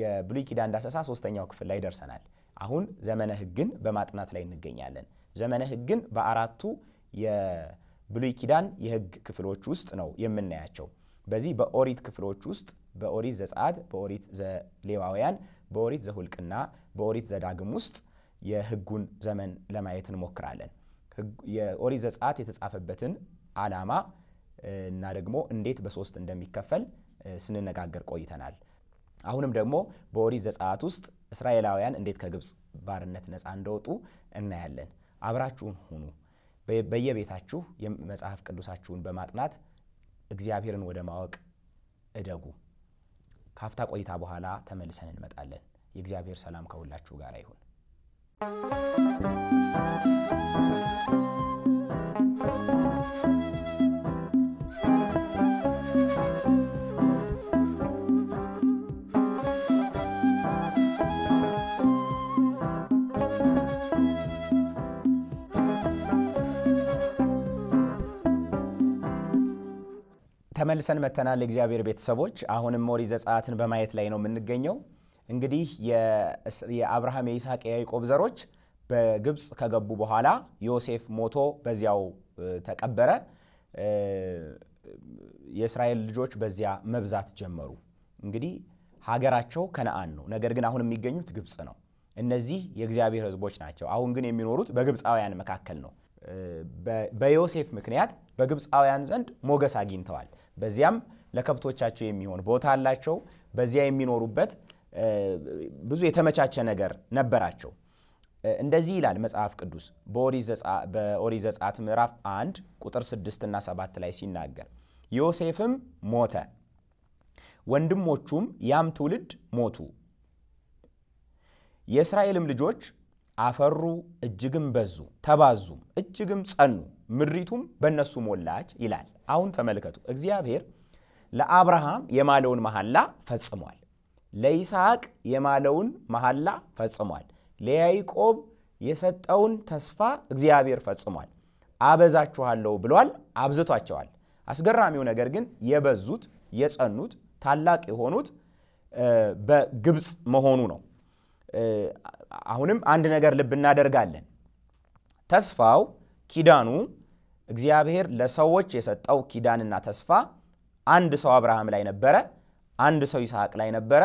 የብሉይ ኪዳን ዳሰሳ ሶስተኛው ክፍል ላይ ደርሰናል። አሁን ዘመነ ሕግን በማጥናት ላይ እንገኛለን። ዘመነ ሕግን በአራቱ የብሉይ ኪዳን የሕግ ክፍሎች ውስጥ ነው የምናያቸው። በዚህ በኦሪት ክፍሎች ውስጥ በኦሪት ዘጸአት፣ በኦሪት ዘሌዋውያን፣ በኦሪት ዘሁልቅና፣ በኦሪት ዘዳግም ውስጥ የህጉን ዘመን ለማየት እንሞክራለን። የኦሪት ዘጸአት የተጻፈበትን ዓላማ እና ደግሞ እንዴት በሶስት እንደሚከፈል ስንነጋገር ቆይተናል። አሁንም ደግሞ በኦሪት ዘጸአት ውስጥ እስራኤላውያን እንዴት ከግብፅ ባርነት ነፃ እንደወጡ እናያለን። አብራችሁን ሁኑ። በየቤታችሁ የመጽሐፍ ቅዱሳችሁን በማጥናት እግዚአብሔርን ወደ ማወቅ እደጉ። ካፍታ ቆይታ በኋላ ተመልሰን እንመጣለን። የእግዚአብሔር ሰላም ከሁላችሁ ጋር ይሁን። ተመልሰን መተናል። እግዚአብሔር ቤተሰቦች አሁንም ኦሪት ዘጸአትን በማየት ላይ ነው የምንገኘው። እንግዲህ የአብርሃም የይስሐቅ፣ የያዕቆብ ዘሮች በግብፅ ከገቡ በኋላ ዮሴፍ ሞቶ በዚያው ተቀበረ። የእስራኤል ልጆች በዚያ መብዛት ጀመሩ። እንግዲህ ሀገራቸው ከነአን ነው፣ ነገር ግን አሁን የሚገኙት ግብፅ ነው። እነዚህ የእግዚአብሔር ሕዝቦች ናቸው። አሁን ግን የሚኖሩት በግብፃውያን መካከል ነው። በዮሴፍ ምክንያት በግብፃውያን ዘንድ ሞገስ አግኝተዋል። በዚያም ለከብቶቻቸው የሚሆን ቦታ አላቸው። በዚያ የሚኖሩበት ብዙ የተመቻቸ ነገር ነበራቸው። እንደዚህ ይላል መጽሐፍ ቅዱስ በኦሪት ዘጸአት ምዕራፍ 1 ቁጥር 6 እና 7 ላይ ሲናገር ዮሴፍም ሞተ፣ ወንድሞቹም ያም ትውልድ ሞቱ፣ የእስራኤልም ልጆች አፈሩ እጅግም በዙ፣ ተባዙም እጅግም ጸኑ፣ ምድሪቱም በእነሱ ሞላች ይላል። አሁን ተመልከቱ፣ እግዚአብሔር ለአብርሃም የማለውን መሐላ ፈጽሟል። ለይስሐቅ የማለውን መሐላ ፈጽሟል። ለያይቆብ የሰጠውን ተስፋ እግዚአብሔር ፈጽሟል። አበዛችኋለሁ ብሏል፣ አብዝቷቸዋል። አስገራሚው ነገር ግን የበዙት የጸኑት ታላቅ የሆኑት በግብፅ መሆኑ ነው። አሁንም አንድ ነገር ልብ እናደርጋለን። ተስፋው ኪዳኑ እግዚአብሔር ለሰዎች የሰጠው ኪዳንና ተስፋ አንድ ሰው አብርሃም ላይ ነበረ፣ አንድ ሰው ይስሐቅ ላይ ነበረ፣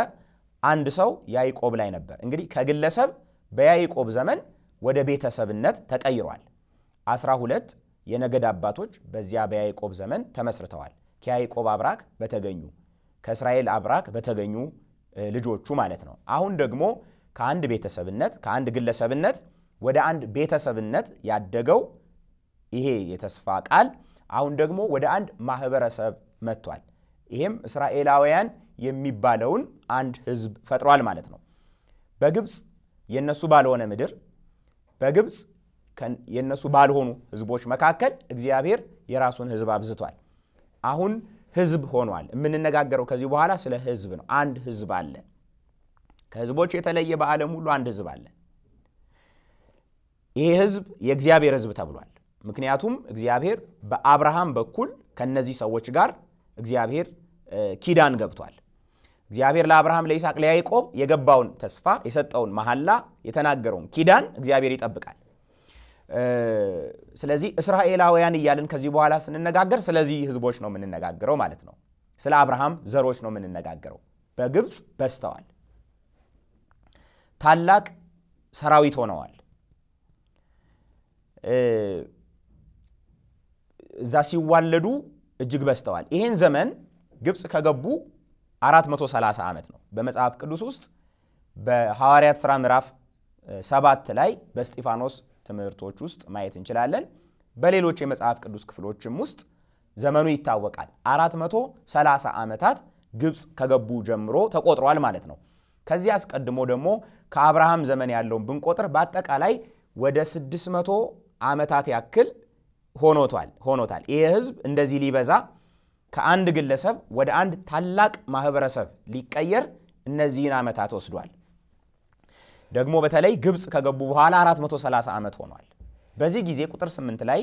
አንድ ሰው ያይቆብ ላይ ነበር። እንግዲህ ከግለሰብ በያይቆብ ዘመን ወደ ቤተሰብነት ተቀይሯል። አስራ ሁለት የነገድ አባቶች በዚያ በያይቆብ ዘመን ተመስርተዋል። ከያይቆብ አብራክ በተገኙ ከእስራኤል አብራክ በተገኙ ልጆቹ ማለት ነው። አሁን ደግሞ ከአንድ ቤተሰብነት ከአንድ ግለሰብነት ወደ አንድ ቤተሰብነት ያደገው ይሄ የተስፋ ቃል አሁን ደግሞ ወደ አንድ ማህበረሰብ መጥቷል። ይሄም እስራኤላውያን የሚባለውን አንድ ህዝብ ፈጥሯል ማለት ነው። በግብፅ የነሱ ባልሆነ ምድር በግብፅ የነሱ ባልሆኑ ህዝቦች መካከል እግዚአብሔር የራሱን ህዝብ አብዝቷል። አሁን ህዝብ ሆኗል። የምንነጋገረው ከዚህ በኋላ ስለ ህዝብ ነው። አንድ ህዝብ አለ። ከህዝቦች የተለየ በዓለም ሁሉ አንድ ህዝብ አለ። ይሄ ህዝብ የእግዚአብሔር ህዝብ ተብሏል። ምክንያቱም እግዚአብሔር በአብርሃም በኩል ከነዚህ ሰዎች ጋር እግዚአብሔር ኪዳን ገብቷል። እግዚአብሔር ለአብርሃም ለይስቅ ለያይቆብ የገባውን ተስፋ የሰጠውን መሐላ የተናገረውን ኪዳን እግዚአብሔር ይጠብቃል። ስለዚህ እስራኤላውያን እያልን ከዚህ በኋላ ስንነጋገር ስለዚህ ህዝቦች ነው የምንነጋገረው ማለት ነው። ስለ አብርሃም ዘሮች ነው የምንነጋገረው። በግብፅ በስተዋል ታላቅ ሰራዊት ሆነዋል። እዛ ሲዋለዱ እጅግ በዝተዋል። ይህን ዘመን ግብፅ ከገቡ 430 ዓመት ነው። በመጽሐፍ ቅዱስ ውስጥ በሐዋርያት ሥራ ምዕራፍ ሰባት ላይ በስጢፋኖስ ትምህርቶች ውስጥ ማየት እንችላለን። በሌሎች የመጽሐፍ ቅዱስ ክፍሎችም ውስጥ ዘመኑ ይታወቃል። 430 ዓመታት ግብፅ ከገቡ ጀምሮ ተቆጥሯል ማለት ነው። ከዚህ አስቀድሞ ደግሞ ከአብርሃም ዘመን ያለውን ብንቆጥር በአጠቃላይ ወደ 600 ዓመታት ያክል ሆኖቷል ሆኖታል። ይሄ ህዝብ እንደዚህ ሊበዛ ከአንድ ግለሰብ ወደ አንድ ታላቅ ማህበረሰብ ሊቀየር እነዚህን ዓመታት ወስዷል። ደግሞ በተለይ ግብፅ ከገቡ በኋላ 430 ዓመት ሆኗል። በዚህ ጊዜ ቁጥር 8 ላይ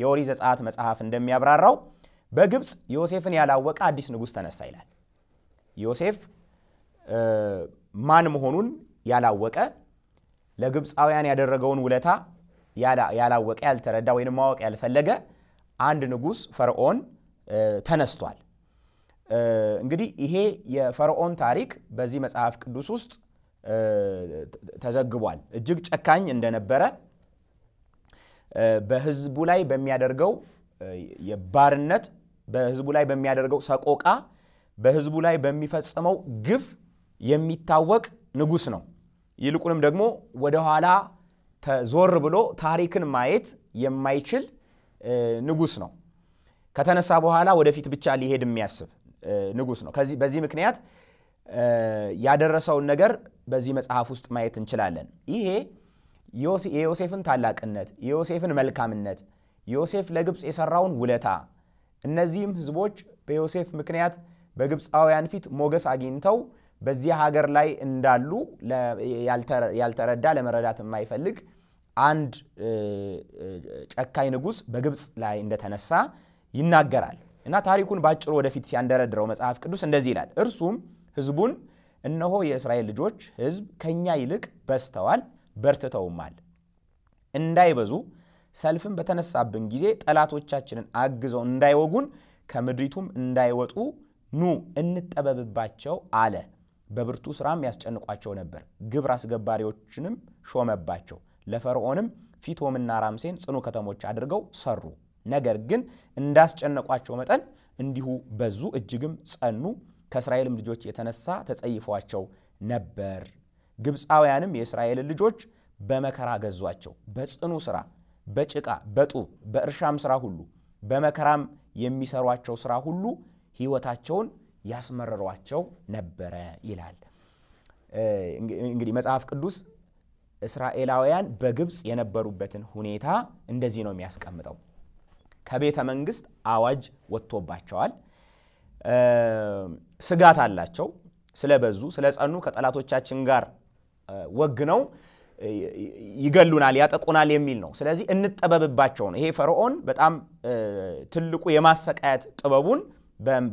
የኦሪት ዘጸአት መጽሐፍ እንደሚያብራራው በግብፅ ዮሴፍን ያላወቀ አዲስ ንጉሥ ተነሳ ይላል። ዮሴፍ ማን መሆኑን ያላወቀ ለግብፃውያን ያደረገውን ውለታ ያላወቀ ያልተረዳ ወይም ማወቅ ያልፈለገ አንድ ንጉስ ፈርዖን ተነስቷል። እንግዲህ ይሄ የፈርዖን ታሪክ በዚህ መጽሐፍ ቅዱስ ውስጥ ተዘግቧል። እጅግ ጨካኝ እንደነበረ በህዝቡ ላይ በሚያደርገው የባርነት፣ በህዝቡ ላይ በሚያደርገው ሰቆቃ፣ በህዝቡ ላይ በሚፈጽመው ግፍ የሚታወቅ ንጉሥ ነው። ይልቁንም ደግሞ ወደኋላ ዞር ብሎ ታሪክን ማየት የማይችል ንጉሥ ነው። ከተነሳ በኋላ ወደፊት ብቻ ሊሄድ የሚያስብ ንጉሥ ነው። በዚህ ምክንያት ያደረሰውን ነገር በዚህ መጽሐፍ ውስጥ ማየት እንችላለን። ይሄ የዮሴፍን ታላቅነት፣ የዮሴፍን መልካምነት፣ ዮሴፍ ለግብፅ የሰራውን ውለታ እነዚህም ህዝቦች በዮሴፍ ምክንያት በግብፃውያን ፊት ሞገስ አግኝተው በዚህ ሀገር ላይ እንዳሉ ያልተረዳ ለመረዳት የማይፈልግ አንድ ጨካኝ ንጉሥ በግብፅ ላይ እንደተነሳ ይናገራል እና ታሪኩን በአጭሩ ወደፊት ሲያንደረድረው መጽሐፍ ቅዱስ እንደዚህ ይላል። እርሱም ህዝቡን እነሆ የእስራኤል ልጆች ህዝብ ከእኛ ይልቅ በስተዋል፣ በርትተውማል። እንዳይበዙ ሰልፍን በተነሳብን ጊዜ ጠላቶቻችንን አግዘው እንዳይወጉን ከምድሪቱም እንዳይወጡ ኑ እንጠበብባቸው አለ። በብርቱ ስራም ያስጨንቋቸው ነበር። ግብር አስገባሪዎችንም ሾመባቸው። ለፈርዖንም ፊቶምና ራምሴን ጽኑ ከተሞች አድርገው ሰሩ። ነገር ግን እንዳስጨነቋቸው መጠን እንዲሁ በዙ፣ እጅግም ጸኑ። ከእስራኤልም ልጆች የተነሳ ተጸይፏቸው ነበር። ግብፃውያንም የእስራኤልን ልጆች በመከራ ገዟቸው። በጽኑ ስራ፣ በጭቃ፣ በጡብ፣ በእርሻም ስራ ሁሉ በመከራም የሚሰሯቸው ስራ ሁሉ ሕይወታቸውን ያስመረሯቸው ነበረ ይላል። እንግዲህ መጽሐፍ ቅዱስ እስራኤላውያን በግብፅ የነበሩበትን ሁኔታ እንደዚህ ነው የሚያስቀምጠው። ከቤተ መንግስት አዋጅ ወጥቶባቸዋል። ስጋት አላቸው። ስለበዙ ስለጸኑ፣ ከጠላቶቻችን ጋር ወግነው ይገሉናል፣ ያጠቁናል የሚል ነው። ስለዚህ እንጠበብባቸው ነው። ይሄ ፈርዖን በጣም ትልቁ የማሰቃየት ጥበቡን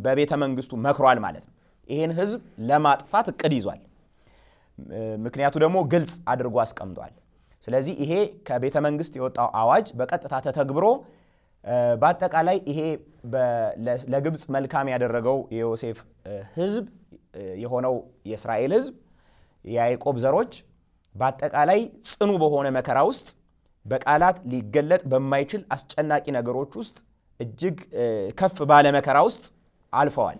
በቤተ መንግስቱ መክሯል ማለት ነው። ይህን ህዝብ ለማጥፋት እቅድ ይዟል። ምክንያቱ ደግሞ ግልጽ አድርጎ አስቀምጧል። ስለዚህ ይሄ ከቤተ መንግስት የወጣው አዋጅ በቀጥታ ተተግብሮ በአጠቃላይ ይሄ ለግብፅ መልካም ያደረገው የዮሴፍ ህዝብ የሆነው የእስራኤል ህዝብ የያዕቆብ ዘሮች በአጠቃላይ ጽኑ በሆነ መከራ ውስጥ በቃላት ሊገለጥ በማይችል አስጨናቂ ነገሮች ውስጥ እጅግ ከፍ ባለ መከራ ውስጥ አልፈዋል።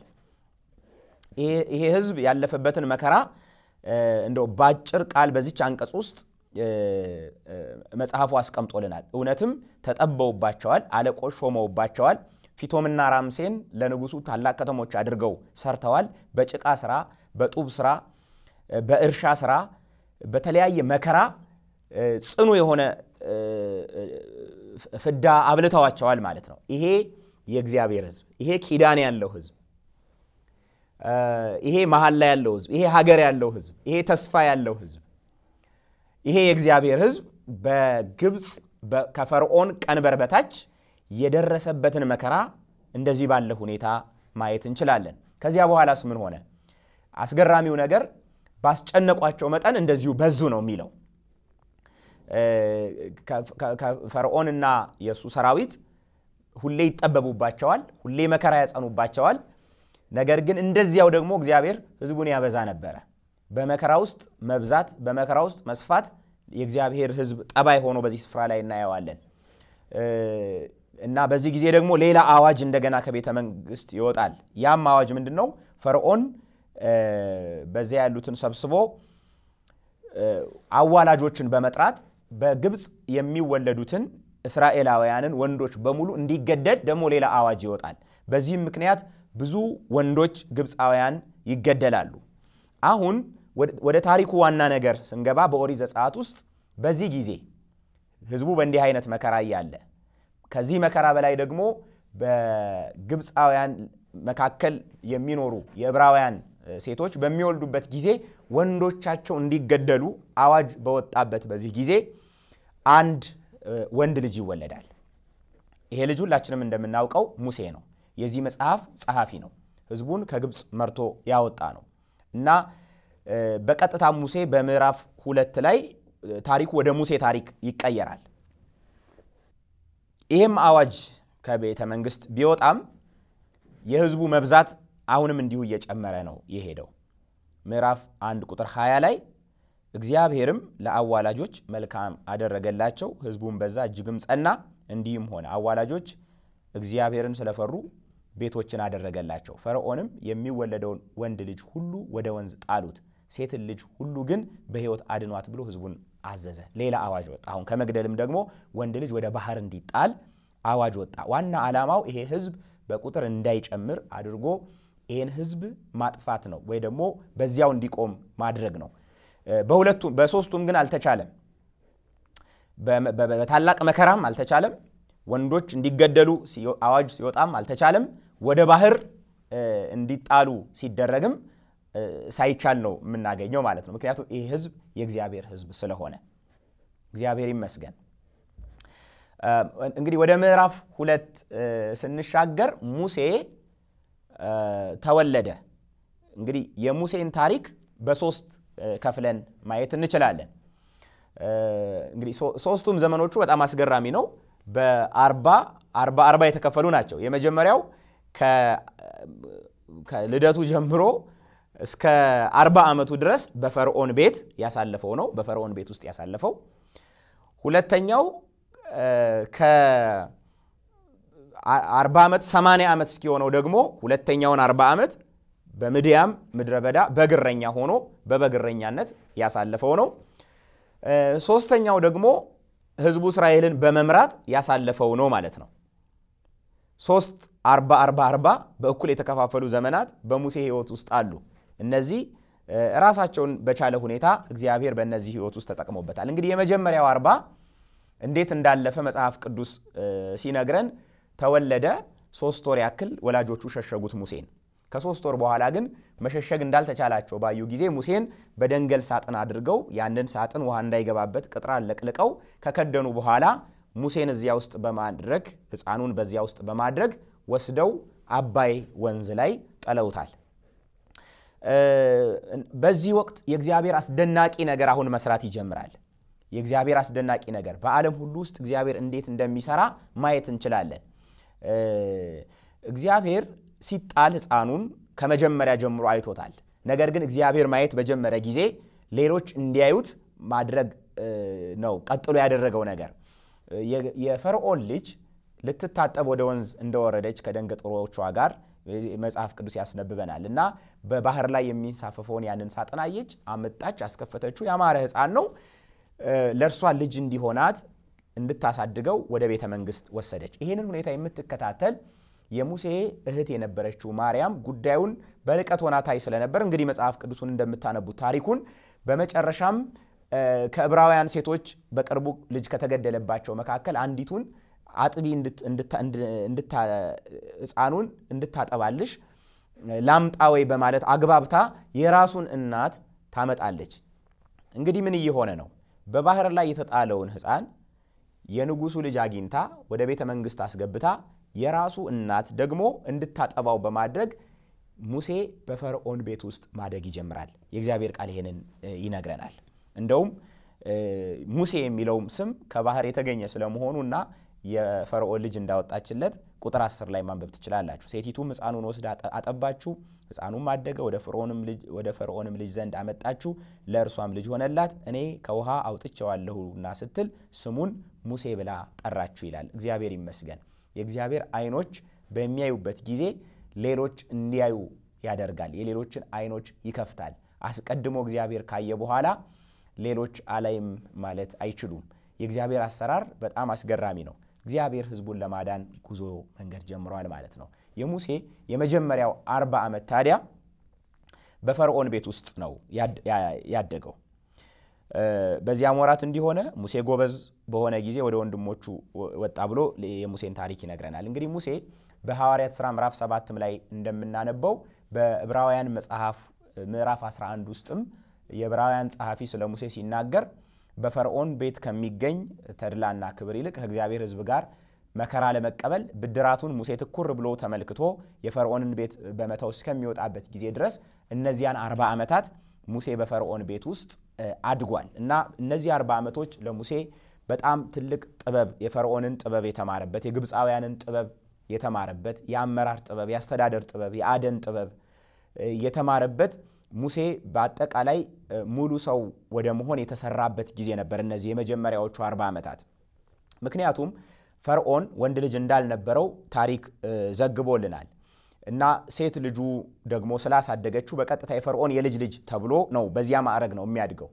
ይሄ ህዝብ ያለፈበትን መከራ እንደው ባጭር ቃል በዚች አንቀጽ ውስጥ መጽሐፉ አስቀምጦልናል። እውነትም ተጠበውባቸዋል፣ አለቆች ሾመውባቸዋል። ፊቶምና ራምሴን ለንጉሱ ታላቅ ከተሞች አድርገው ሰርተዋል። በጭቃ ስራ፣ በጡብ ስራ፣ በእርሻ ስራ፣ በተለያየ መከራ ጽኑ የሆነ ፍዳ አብልተዋቸዋል ማለት ነው ይሄ የእግዚአብሔር ህዝብ፣ ይሄ ኪዳን ያለው ህዝብ፣ ይሄ ላይ ያለው ህዝብ፣ ይሄ ሀገር ያለው ህዝብ፣ ይሄ ተስፋ ያለው ህዝብ፣ ይሄ የእግዚአብሔር ህዝብ በግብፅ ከፈርዖን ቀንበር በታች የደረሰበትን መከራ እንደዚህ ባለ ሁኔታ ማየት እንችላለን። ከዚያ በኋላስ ምን ሆነ? አስገራሚው ነገር ባስጨነቋቸው መጠን እንደዚሁ በዙ ነው የሚለው። ፈርዖንና የእሱ ሰራዊት ሁሌ ይጠበቡባቸዋል፣ ሁሌ መከራ ያጸኑባቸዋል። ነገር ግን እንደዚያው ደግሞ እግዚአብሔር ህዝቡን ያበዛ ነበረ። በመከራ ውስጥ መብዛት፣ በመከራ ውስጥ መስፋት የእግዚአብሔር ህዝብ ጠባይ ሆኖ በዚህ ስፍራ ላይ እናየዋለን እና በዚህ ጊዜ ደግሞ ሌላ አዋጅ እንደገና ከቤተ መንግስት ይወጣል። ያም አዋጅ ምንድን ነው? ፈርዖን በዚያ ያሉትን ሰብስቦ አዋላጆችን በመጥራት በግብፅ የሚወለዱትን እስራኤላውያንን ወንዶች በሙሉ እንዲገደድ ደግሞ ሌላ አዋጅ ይወጣል። በዚህም ምክንያት ብዙ ወንዶች ግብፃውያን ይገደላሉ። አሁን ወደ ታሪኩ ዋና ነገር ስንገባ በኦሪት ዘጸአት ውስጥ በዚህ ጊዜ ህዝቡ በእንዲህ አይነት መከራ እያለ ከዚህ መከራ በላይ ደግሞ በግብፃውያን መካከል የሚኖሩ የዕብራውያን ሴቶች በሚወልዱበት ጊዜ ወንዶቻቸው እንዲገደሉ አዋጅ በወጣበት በዚህ ጊዜ አንድ ወንድ ልጅ ይወለዳል። ይሄ ልጅ ሁላችንም እንደምናውቀው ሙሴ ነው። የዚህ መጽሐፍ ጸሐፊ ነው። ህዝቡን ከግብፅ መርቶ ያወጣ ነው እና በቀጥታ ሙሴ በምዕራፍ ሁለት ላይ ታሪኩ ወደ ሙሴ ታሪክ ይቀየራል። ይህም አዋጅ ከቤተ መንግስት ቢወጣም የህዝቡ መብዛት አሁንም እንዲሁ እየጨመረ ነው የሄደው። ምዕራፍ 1 ቁጥር 20 ላይ እግዚአብሔርም ለአዋላጆች መልካም አደረገላቸው፣ ህዝቡን በዛ እጅግም ጸና። እንዲህም ሆነ አዋላጆች እግዚአብሔርን ስለፈሩ ቤቶችን አደረገላቸው። ፈርዖንም የሚወለደውን ወንድ ልጅ ሁሉ ወደ ወንዝ ጣሉት፣ ሴትን ልጅ ሁሉ ግን በሕይወት አድኗት ብሎ ህዝቡን አዘዘ። ሌላ አዋጅ ወጣ። አሁን ከመግደልም ደግሞ ወንድ ልጅ ወደ ባህር እንዲጣል አዋጅ ወጣ። ዋና ዓላማው ይሄ ህዝብ በቁጥር እንዳይጨምር አድርጎ ይህን ህዝብ ማጥፋት ነው ወይ ደግሞ በዚያው እንዲቆም ማድረግ ነው። በሁለቱም በሶስቱም ግን አልተቻለም። በታላቅ መከራም አልተቻለም። ወንዶች እንዲገደሉ አዋጅ ሲወጣም አልተቻለም። ወደ ባህር እንዲጣሉ ሲደረግም ሳይቻል ነው የምናገኘው ማለት ነው። ምክንያቱም ይህ ህዝብ የእግዚአብሔር ህዝብ ስለሆነ እግዚአብሔር ይመስገን። እንግዲህ ወደ ምዕራፍ ሁለት ስንሻገር ሙሴ ተወለደ። እንግዲህ የሙሴን ታሪክ በሶስት ከፍለን ማየት እንችላለን። እንግዲህ ሶስቱም ዘመኖቹ በጣም አስገራሚ ነው። በአርባ አርባ አርባ የተከፈሉ ናቸው። የመጀመሪያው ከልደቱ ጀምሮ እስከ አርባ ዓመቱ ድረስ በፈርዖን ቤት ያሳለፈው ነው። በፈርዖን ቤት ውስጥ ያሳለፈው ሁለተኛው ከአርባ ዓመት ሰማንያ ዓመት እስኪሆነው ደግሞ ሁለተኛውን አርባ ዓመት በምድያም ምድረ በዳ በግረኛ ሆኖ በበግረኛነት ያሳለፈው ነው። ሶስተኛው ደግሞ ህዝቡ እስራኤልን በመምራት ያሳለፈው ነው ማለት ነው። ሶስት አርባ አርባ አርባ በእኩል የተከፋፈሉ ዘመናት በሙሴ ህይወት ውስጥ አሉ። እነዚህ ራሳቸውን በቻለ ሁኔታ እግዚአብሔር በእነዚህ ህይወት ውስጥ ተጠቅሞበታል። እንግዲህ የመጀመሪያው አርባ እንዴት እንዳለፈ መጽሐፍ ቅዱስ ሲነግረን ተወለደ፣ ሶስት ወር ያክል ወላጆቹ ሸሸጉት ሙሴን ከሶስት ወር በኋላ ግን መሸሸግ እንዳልተቻላቸው ባዩ ጊዜ ሙሴን በደንገል ሳጥን አድርገው ያንን ሳጥን ውሃ እንዳይገባበት ቅጥራን ለቅልቀው ከከደኑ በኋላ ሙሴን እዚያ ውስጥ በማድረግ ሕፃኑን በዚያ ውስጥ በማድረግ ወስደው አባይ ወንዝ ላይ ጠለውታል። በዚህ ወቅት የእግዚአብሔር አስደናቂ ነገር አሁን መስራት ይጀምራል። የእግዚአብሔር አስደናቂ ነገር በዓለም ሁሉ ውስጥ እግዚአብሔር እንዴት እንደሚሰራ ማየት እንችላለን። እግዚአብሔር ሲጣል ሕፃኑን ከመጀመሪያ ጀምሮ አይቶታል። ነገር ግን እግዚአብሔር ማየት በጀመረ ጊዜ ሌሎች እንዲያዩት ማድረግ ነው ቀጥሎ ያደረገው ነገር። የፈርዖን ልጅ ልትታጠብ ወደ ወንዝ እንደወረደች ከደንገጥሮቿ ጋር መጽሐፍ ቅዱስ ያስነብበናል። እና በባህር ላይ የሚንሳፈፈውን ያንን ሳጥን አየች፣ አመጣች፣ አስከፈተችው። ያማረ ሕፃን ነው። ለእርሷ ልጅ እንዲሆናት እንድታሳድገው ወደ ቤተ መንግስት ወሰደች። ይህንን ሁኔታ የምትከታተል የሙሴ እህት የነበረችው ማርያም ጉዳዩን በርቀት ሆና ታይ ስለነበር እንግዲህ መጽሐፍ ቅዱሱን እንደምታነቡት ታሪኩን በመጨረሻም ከዕብራውያን ሴቶች በቅርቡ ልጅ ከተገደለባቸው መካከል አንዲቱን አጥቢ ህፃኑን እንድታጠባልሽ ላምጣ ወይ በማለት አግባብታ የራሱን እናት ታመጣለች። እንግዲህ ምን እየሆነ ነው? በባህር ላይ የተጣለውን ህፃን የንጉሱ ልጅ አግኝታ ወደ ቤተ መንግስት አስገብታ የራሱ እናት ደግሞ እንድታጠባው በማድረግ ሙሴ በፈርዖን ቤት ውስጥ ማደግ ይጀምራል። የእግዚአብሔር ቃል ይሄንን ይነግረናል። እንደውም ሙሴ የሚለውም ስም ከባህር የተገኘ ስለመሆኑና የፈርዖን ልጅ እንዳወጣችለት ቁጥር አስር ላይ ማንበብ ትችላላችሁ። ሴቲቱም ሕፃኑን ወስዳ አጠባችሁ፣ ሕፃኑም አደገ፣ ወደ ፈርዖንም ልጅ ዘንድ አመጣችሁ፣ ለእርሷም ልጅ ሆነላት። እኔ ከውሃ አውጥቼዋለሁና ስትል ስሙን ሙሴ ብላ ጠራችሁ ይላል። እግዚአብሔር ይመስገን። የእግዚአብሔር አይኖች በሚያዩበት ጊዜ ሌሎች እንዲያዩ ያደርጋል። የሌሎችን አይኖች ይከፍታል። አስቀድሞ እግዚአብሔር ካየ በኋላ ሌሎች አላይም ማለት አይችሉም። የእግዚአብሔር አሰራር በጣም አስገራሚ ነው። እግዚአብሔር ሕዝቡን ለማዳን ጉዞ መንገድ ጀምሯል ማለት ነው። የሙሴ የመጀመሪያው አርባ ዓመት ታዲያ በፈርዖን ቤት ውስጥ ነው ያደገው። በዚያ ወራት እንዲሆነ ሙሴ ጎበዝ በሆነ ጊዜ ወደ ወንድሞቹ ወጣ ብሎ የሙሴን ታሪክ ይነግረናል። እንግዲህ ሙሴ በሐዋርያት ሥራ ምዕራፍ ሰባትም ላይ እንደምናነበው በዕብራውያን መጽሐፍ ምዕራፍ 11 ውስጥም የዕብራውያን ጸሐፊ ስለ ሙሴ ሲናገር በፈርዖን ቤት ከሚገኝ ተድላና ክብር ይልቅ ከእግዚአብሔር ሕዝብ ጋር መከራ ለመቀበል ብድራቱን ሙሴ ትኩር ብሎ ተመልክቶ የፈርዖንን ቤት በመተው እስከሚወጣበት ጊዜ ድረስ እነዚያን አርባ ዓመታት ሙሴ በፈርዖን ቤት ውስጥ አድጓል እና እነዚህ አርባ ዓመቶች ለሙሴ በጣም ትልቅ ጥበብ የፈርዖንን ጥበብ የተማረበት የግብፃውያንን ጥበብ የተማረበት የአመራር ጥበብ፣ የአስተዳደር ጥበብ፣ የአደን ጥበብ የተማረበት ሙሴ በአጠቃላይ ሙሉ ሰው ወደ መሆን የተሰራበት ጊዜ ነበር። እነዚህ የመጀመሪያዎቹ አርባ ዓመታት ምክንያቱም ፈርዖን ወንድ ልጅ እንዳልነበረው ታሪክ ዘግቦልናል። እና ሴት ልጁ ደግሞ ስላሳደገችው በቀጥታ የፈርዖን የልጅ ልጅ ተብሎ ነው በዚያ ማዕረግ ነው የሚያድገው።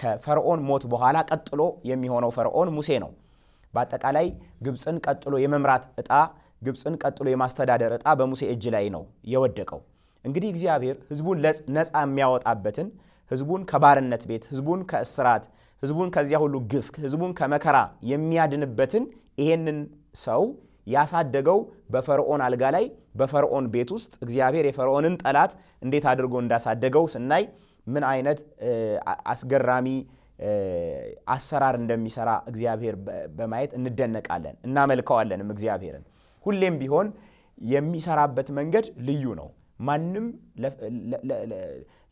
ከፈርዖን ሞት በኋላ ቀጥሎ የሚሆነው ፈርዖን ሙሴ ነው። በአጠቃላይ ግብፅን ቀጥሎ የመምራት እጣ ግብፅን ቀጥሎ የማስተዳደር እጣ በሙሴ እጅ ላይ ነው የወደቀው። እንግዲህ እግዚአብሔር ህዝቡን ነፃ የሚያወጣበትን ህዝቡን ከባርነት ቤት፣ ህዝቡን ከእስራት፣ ህዝቡን ከዚያ ሁሉ ግፍ፣ ህዝቡን ከመከራ የሚያድንበትን ይሄንን ሰው ያሳደገው በፈርዖን አልጋ ላይ በፈርዖን ቤት ውስጥ እግዚአብሔር የፈርዖንን ጠላት እንዴት አድርጎ እንዳሳደገው ስናይ ምን አይነት አስገራሚ አሰራር እንደሚሰራ እግዚአብሔር በማየት እንደነቃለን፣ እናመልከዋለንም። እግዚአብሔርን ሁሌም ቢሆን የሚሰራበት መንገድ ልዩ ነው። ማንም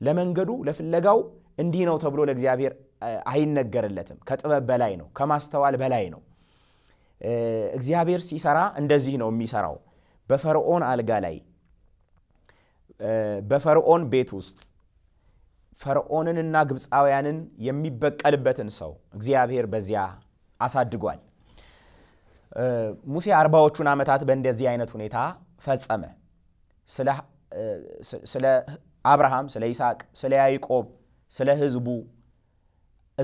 ለመንገዱ ለፍለጋው እንዲህ ነው ተብሎ ለእግዚአብሔር አይነገርለትም። ከጥበብ በላይ ነው፣ ከማስተዋል በላይ ነው። እግዚአብሔር ሲሰራ እንደዚህ ነው የሚሰራው። በፈርዖን አልጋ ላይ በፈርዖን ቤት ውስጥ ፈርዖንንና ግብፃውያንን የሚበቀልበትን ሰው እግዚአብሔር በዚያ አሳድጓል። ሙሴ አርባዎቹን ዓመታት በእንደዚህ አይነት ሁኔታ ፈጸመ። ስለ አብርሃም፣ ስለ ይስሐቅ፣ ስለ ያዕቆብ፣ ስለ ህዝቡ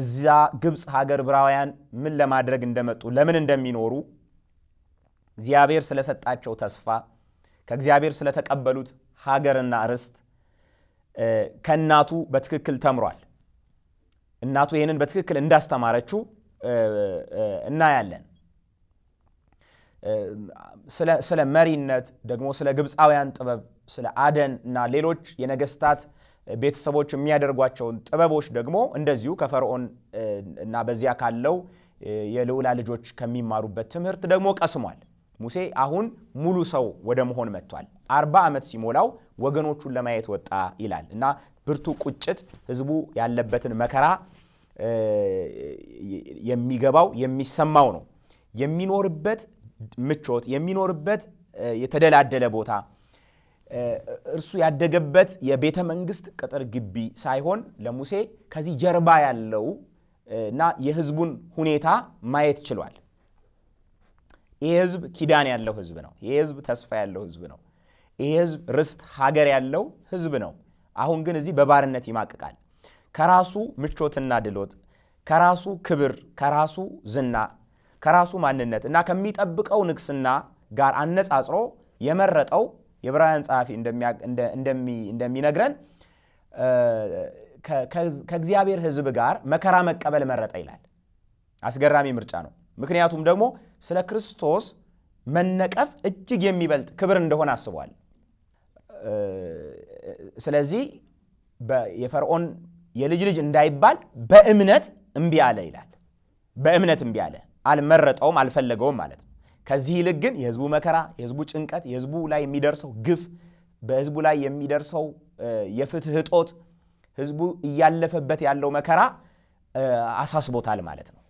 እዛ ግብፅ ሀገር ዕብራውያን ምን ለማድረግ እንደመጡ ለምን እንደሚኖሩ እግዚአብሔር ስለሰጣቸው ተስፋ ከእግዚአብሔር ስለተቀበሉት ሀገርና ርስት ከእናቱ በትክክል ተምሯል። እናቱ ይህንን በትክክል እንዳስተማረችው እናያለን። ስለ መሪነት ደግሞ ስለ ግብፃውያን ጥበብ፣ ስለ አደን እና ሌሎች የነገስታት ቤተሰቦች የሚያደርጓቸውን ጥበቦች ደግሞ እንደዚሁ ከፈርዖን እና በዚያ ካለው የልዑላ ልጆች ከሚማሩበት ትምህርት ደግሞ ቀስሟል። ሙሴ አሁን ሙሉ ሰው ወደ መሆን መጥቷል። አርባ ዓመት ሲሞላው ወገኖቹን ለማየት ወጣ ይላል እና ብርቱ ቁጭት ህዝቡ ያለበትን መከራ የሚገባው የሚሰማው ነው። የሚኖርበት ምቾት፣ የሚኖርበት የተደላደለ ቦታ እርሱ ያደገበት የቤተ መንግስት ቅጥር ግቢ ሳይሆን ለሙሴ ከዚህ ጀርባ ያለው እና የህዝቡን ሁኔታ ማየት ችሏል። ይሄ ህዝብ ኪዳን ያለው ህዝብ ነው። ይሄ ህዝብ ተስፋ ያለው ህዝብ ነው። ይሄ ህዝብ ርስት፣ ሀገር ያለው ህዝብ ነው። አሁን ግን እዚህ በባርነት ይማቅቃል። ከራሱ ምቾትና ድሎት፣ ከራሱ ክብር፣ ከራሱ ዝና፣ ከራሱ ማንነት እና ከሚጠብቀው ንግስና ጋር አነጻጽሮ የመረጠው የዕብራውያን ጸሐፊ እንደሚነግረን ከእግዚአብሔር ህዝብ ጋር መከራ መቀበል መረጠ ይላል። አስገራሚ ምርጫ ነው። ምክንያቱም ደግሞ ስለ ክርስቶስ መነቀፍ እጅግ የሚበልጥ ክብር እንደሆነ አስቧል። ስለዚህ የፈርዖን የልጅ ልጅ እንዳይባል በእምነት እምቢ አለ ይላል። በእምነት እምቢ አለ፣ አልመረጠውም፣ አልፈለገውም ማለት ነው። ከዚህ ይልቅ ግን የህዝቡ መከራ፣ የህዝቡ ጭንቀት፣ የህዝቡ ላይ የሚደርሰው ግፍ፣ በህዝቡ ላይ የሚደርሰው የፍትህ እጦት፣ ህዝቡ እያለፈበት ያለው መከራ አሳስቦታል ማለት ነው።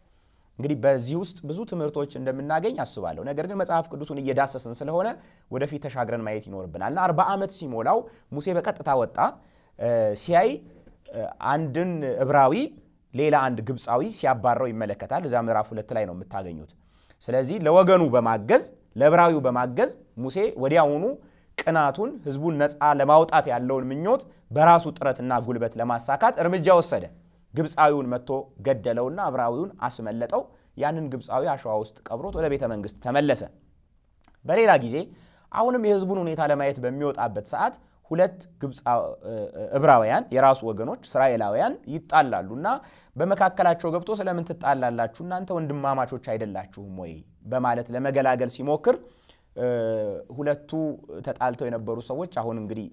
እንግዲህ በዚህ ውስጥ ብዙ ትምህርቶች እንደምናገኝ አስባለሁ። ነገር ግን መጽሐፍ ቅዱሱን እየዳሰስን ስለሆነ ወደፊት ተሻግረን ማየት ይኖርብናል እና አርባ ዓመት ሲሞላው ሙሴ በቀጥታ ወጣ። ሲያይ አንድን ዕብራዊ ሌላ አንድ ግብፃዊ ሲያባረው ይመለከታል። እዛ ምዕራፍ ሁለት ላይ ነው የምታገኙት። ስለዚህ ለወገኑ በማገዝ ለዕብራዊው በማገዝ ሙሴ ወዲያውኑ ቅናቱን፣ ህዝቡን ነፃ ለማውጣት ያለውን ምኞት በራሱ ጥረትና ጉልበት ለማሳካት እርምጃ ወሰደ። ግብፃዊውን መጥቶ ገደለውና እብራዊውን አስመለጠው። ያንን ግብፃዊ አሸዋ ውስጥ ቀብሮት ወደ ቤተ መንግስት ተመለሰ። በሌላ ጊዜ አሁንም የህዝቡን ሁኔታ ለማየት በሚወጣበት ሰዓት ሁለት ዕብራውያን የራሱ ወገኖች እስራኤላውያን ይጣላሉና በመካከላቸው ገብቶ ስለምን ትጣላላችሁ? እናንተ ወንድማማቾች አይደላችሁም ወይ? በማለት ለመገላገል ሲሞክር ሁለቱ ተጣልተው የነበሩ ሰዎች አሁን እንግዲህ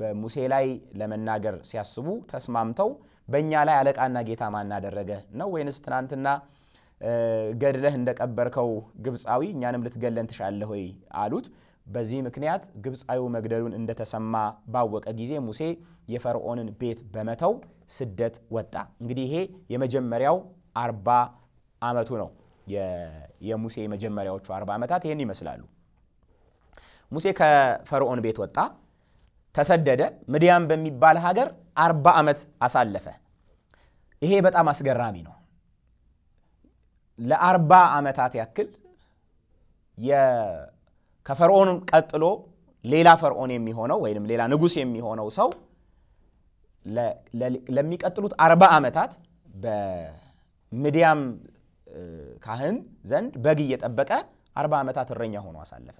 በሙሴ ላይ ለመናገር ሲያስቡ ተስማምተው በእኛ ላይ አለቃና ጌታ ማናደረገ ነው ወይንስ ትናንትና ገድለህ እንደቀበርከው ግብፃዊ እኛንም ልትገለን ትሻለ ሆይ አሉት። በዚህ ምክንያት ግብፃዊ መግደሉን እንደተሰማ ባወቀ ጊዜ ሙሴ የፈርዖንን ቤት በመተው ስደት ወጣ። እንግዲህ ይሄ የመጀመሪያው አርባ ዓመቱ ነው። የሙሴ የመጀመሪያዎቹ አርባ ዓመታት ይህን ይመስላሉ። ሙሴ ከፈርዖን ቤት ወጣ። ተሰደደ። ምድያም በሚባል ሀገር አርባ ዓመት አሳለፈ። ይሄ በጣም አስገራሚ ነው። ለአርባ ዓመታት ያክል ከፈርዖን ቀጥሎ ሌላ ፈርዖን የሚሆነው ወይም ሌላ ንጉሥ የሚሆነው ሰው ለሚቀጥሉት አርባ ዓመታት በምድያም ካህን ዘንድ በግ እየጠበቀ አርባ ዓመታት እረኛ ሆኖ አሳለፈ።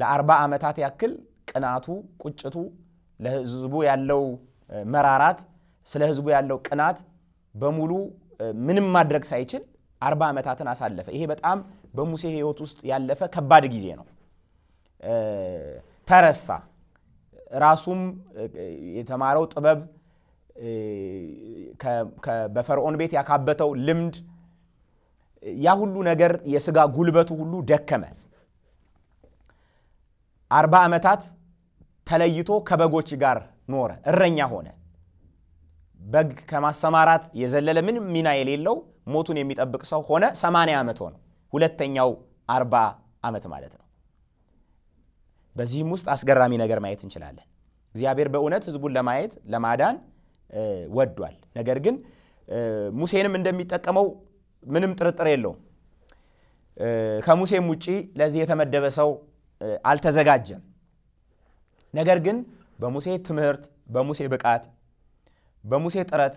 ለአርባ ዓመታት ያክል ቅናቱ፣ ቁጭቱ፣ ለህዝቡ ያለው መራራት፣ ስለ ህዝቡ ያለው ቅናት በሙሉ ምንም ማድረግ ሳይችል አርባ ዓመታትን አሳለፈ። ይሄ በጣም በሙሴ ህይወት ውስጥ ያለፈ ከባድ ጊዜ ነው። ተረሳ። ራሱም የተማረው ጥበብ በፈርዖን ቤት ያካበተው ልምድ ያ ሁሉ ነገር የስጋ ጉልበቱ ሁሉ ደከመ። አርባ ዓመታት ተለይቶ ከበጎች ጋር ኖረ፣ እረኛ ሆነ። በግ ከማሰማራት የዘለለ ምን ሚና የሌለው ሞቱን የሚጠብቅ ሰው ሆነ። 80 ዓመት ሆነ። ሁለተኛው 40 ዓመት ማለት ነው። በዚህም ውስጥ አስገራሚ ነገር ማየት እንችላለን። እግዚአብሔር በእውነት ሕዝቡን ለማየት ለማዳን ወዷል። ነገር ግን ሙሴንም እንደሚጠቀመው ምንም ጥርጥር የለውም። ከሙሴም ውጪ ለዚህ የተመደበ ሰው አልተዘጋጀም። ነገር ግን በሙሴ ትምህርት፣ በሙሴ ብቃት፣ በሙሴ ጥረት፣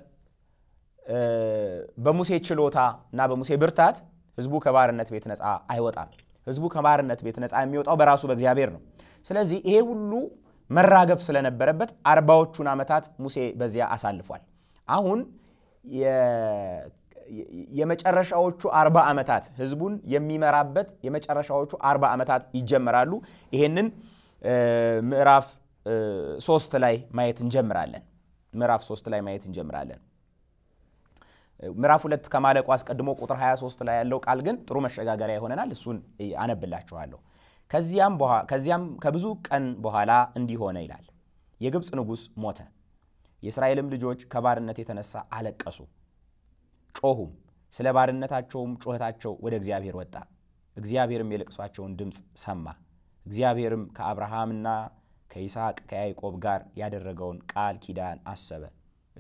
በሙሴ ችሎታ እና በሙሴ ብርታት ህዝቡ ከባርነት ቤት ነፃ አይወጣም። ህዝቡ ከባርነት ቤት ነፃ የሚወጣው በራሱ በእግዚአብሔር ነው። ስለዚህ ይሄ ሁሉ መራገፍ ስለነበረበት አርባዎቹን ዓመታት ሙሴ በዚያ አሳልፏል። አሁን የመጨረሻዎቹ አርባ ዓመታት ህዝቡን የሚመራበት የመጨረሻዎቹ አርባ ዓመታት ይጀመራሉ። ይሄንን ምዕራፍ ሶስት ላይ ማየት እንጀምራለን። ምዕራፍ ሶስት ላይ ማየት እንጀምራለን። ምዕራፍ ሁለት ከማለቁ አስቀድሞ ቁጥር 23 ላይ ያለው ቃል ግን ጥሩ መሸጋገሪያ ይሆነናል። እሱን አነብላችኋለሁ። ከዚያም ከብዙ ቀን በኋላ እንዲሆነ ይላል፣ የግብፅ ንጉሥ ሞተ። የእስራኤልም ልጆች ከባርነት የተነሳ አለቀሱ፣ ጮሁም። ስለ ባርነታቸውም ጩኸታቸው ወደ እግዚአብሔር ወጣ። እግዚአብሔርም የለቅሷቸውን ድምፅ ሰማ። እግዚአብሔርም ከአብርሃምና ከይስሐቅ ከያዕቆብ ጋር ያደረገውን ቃል ኪዳን አሰበ።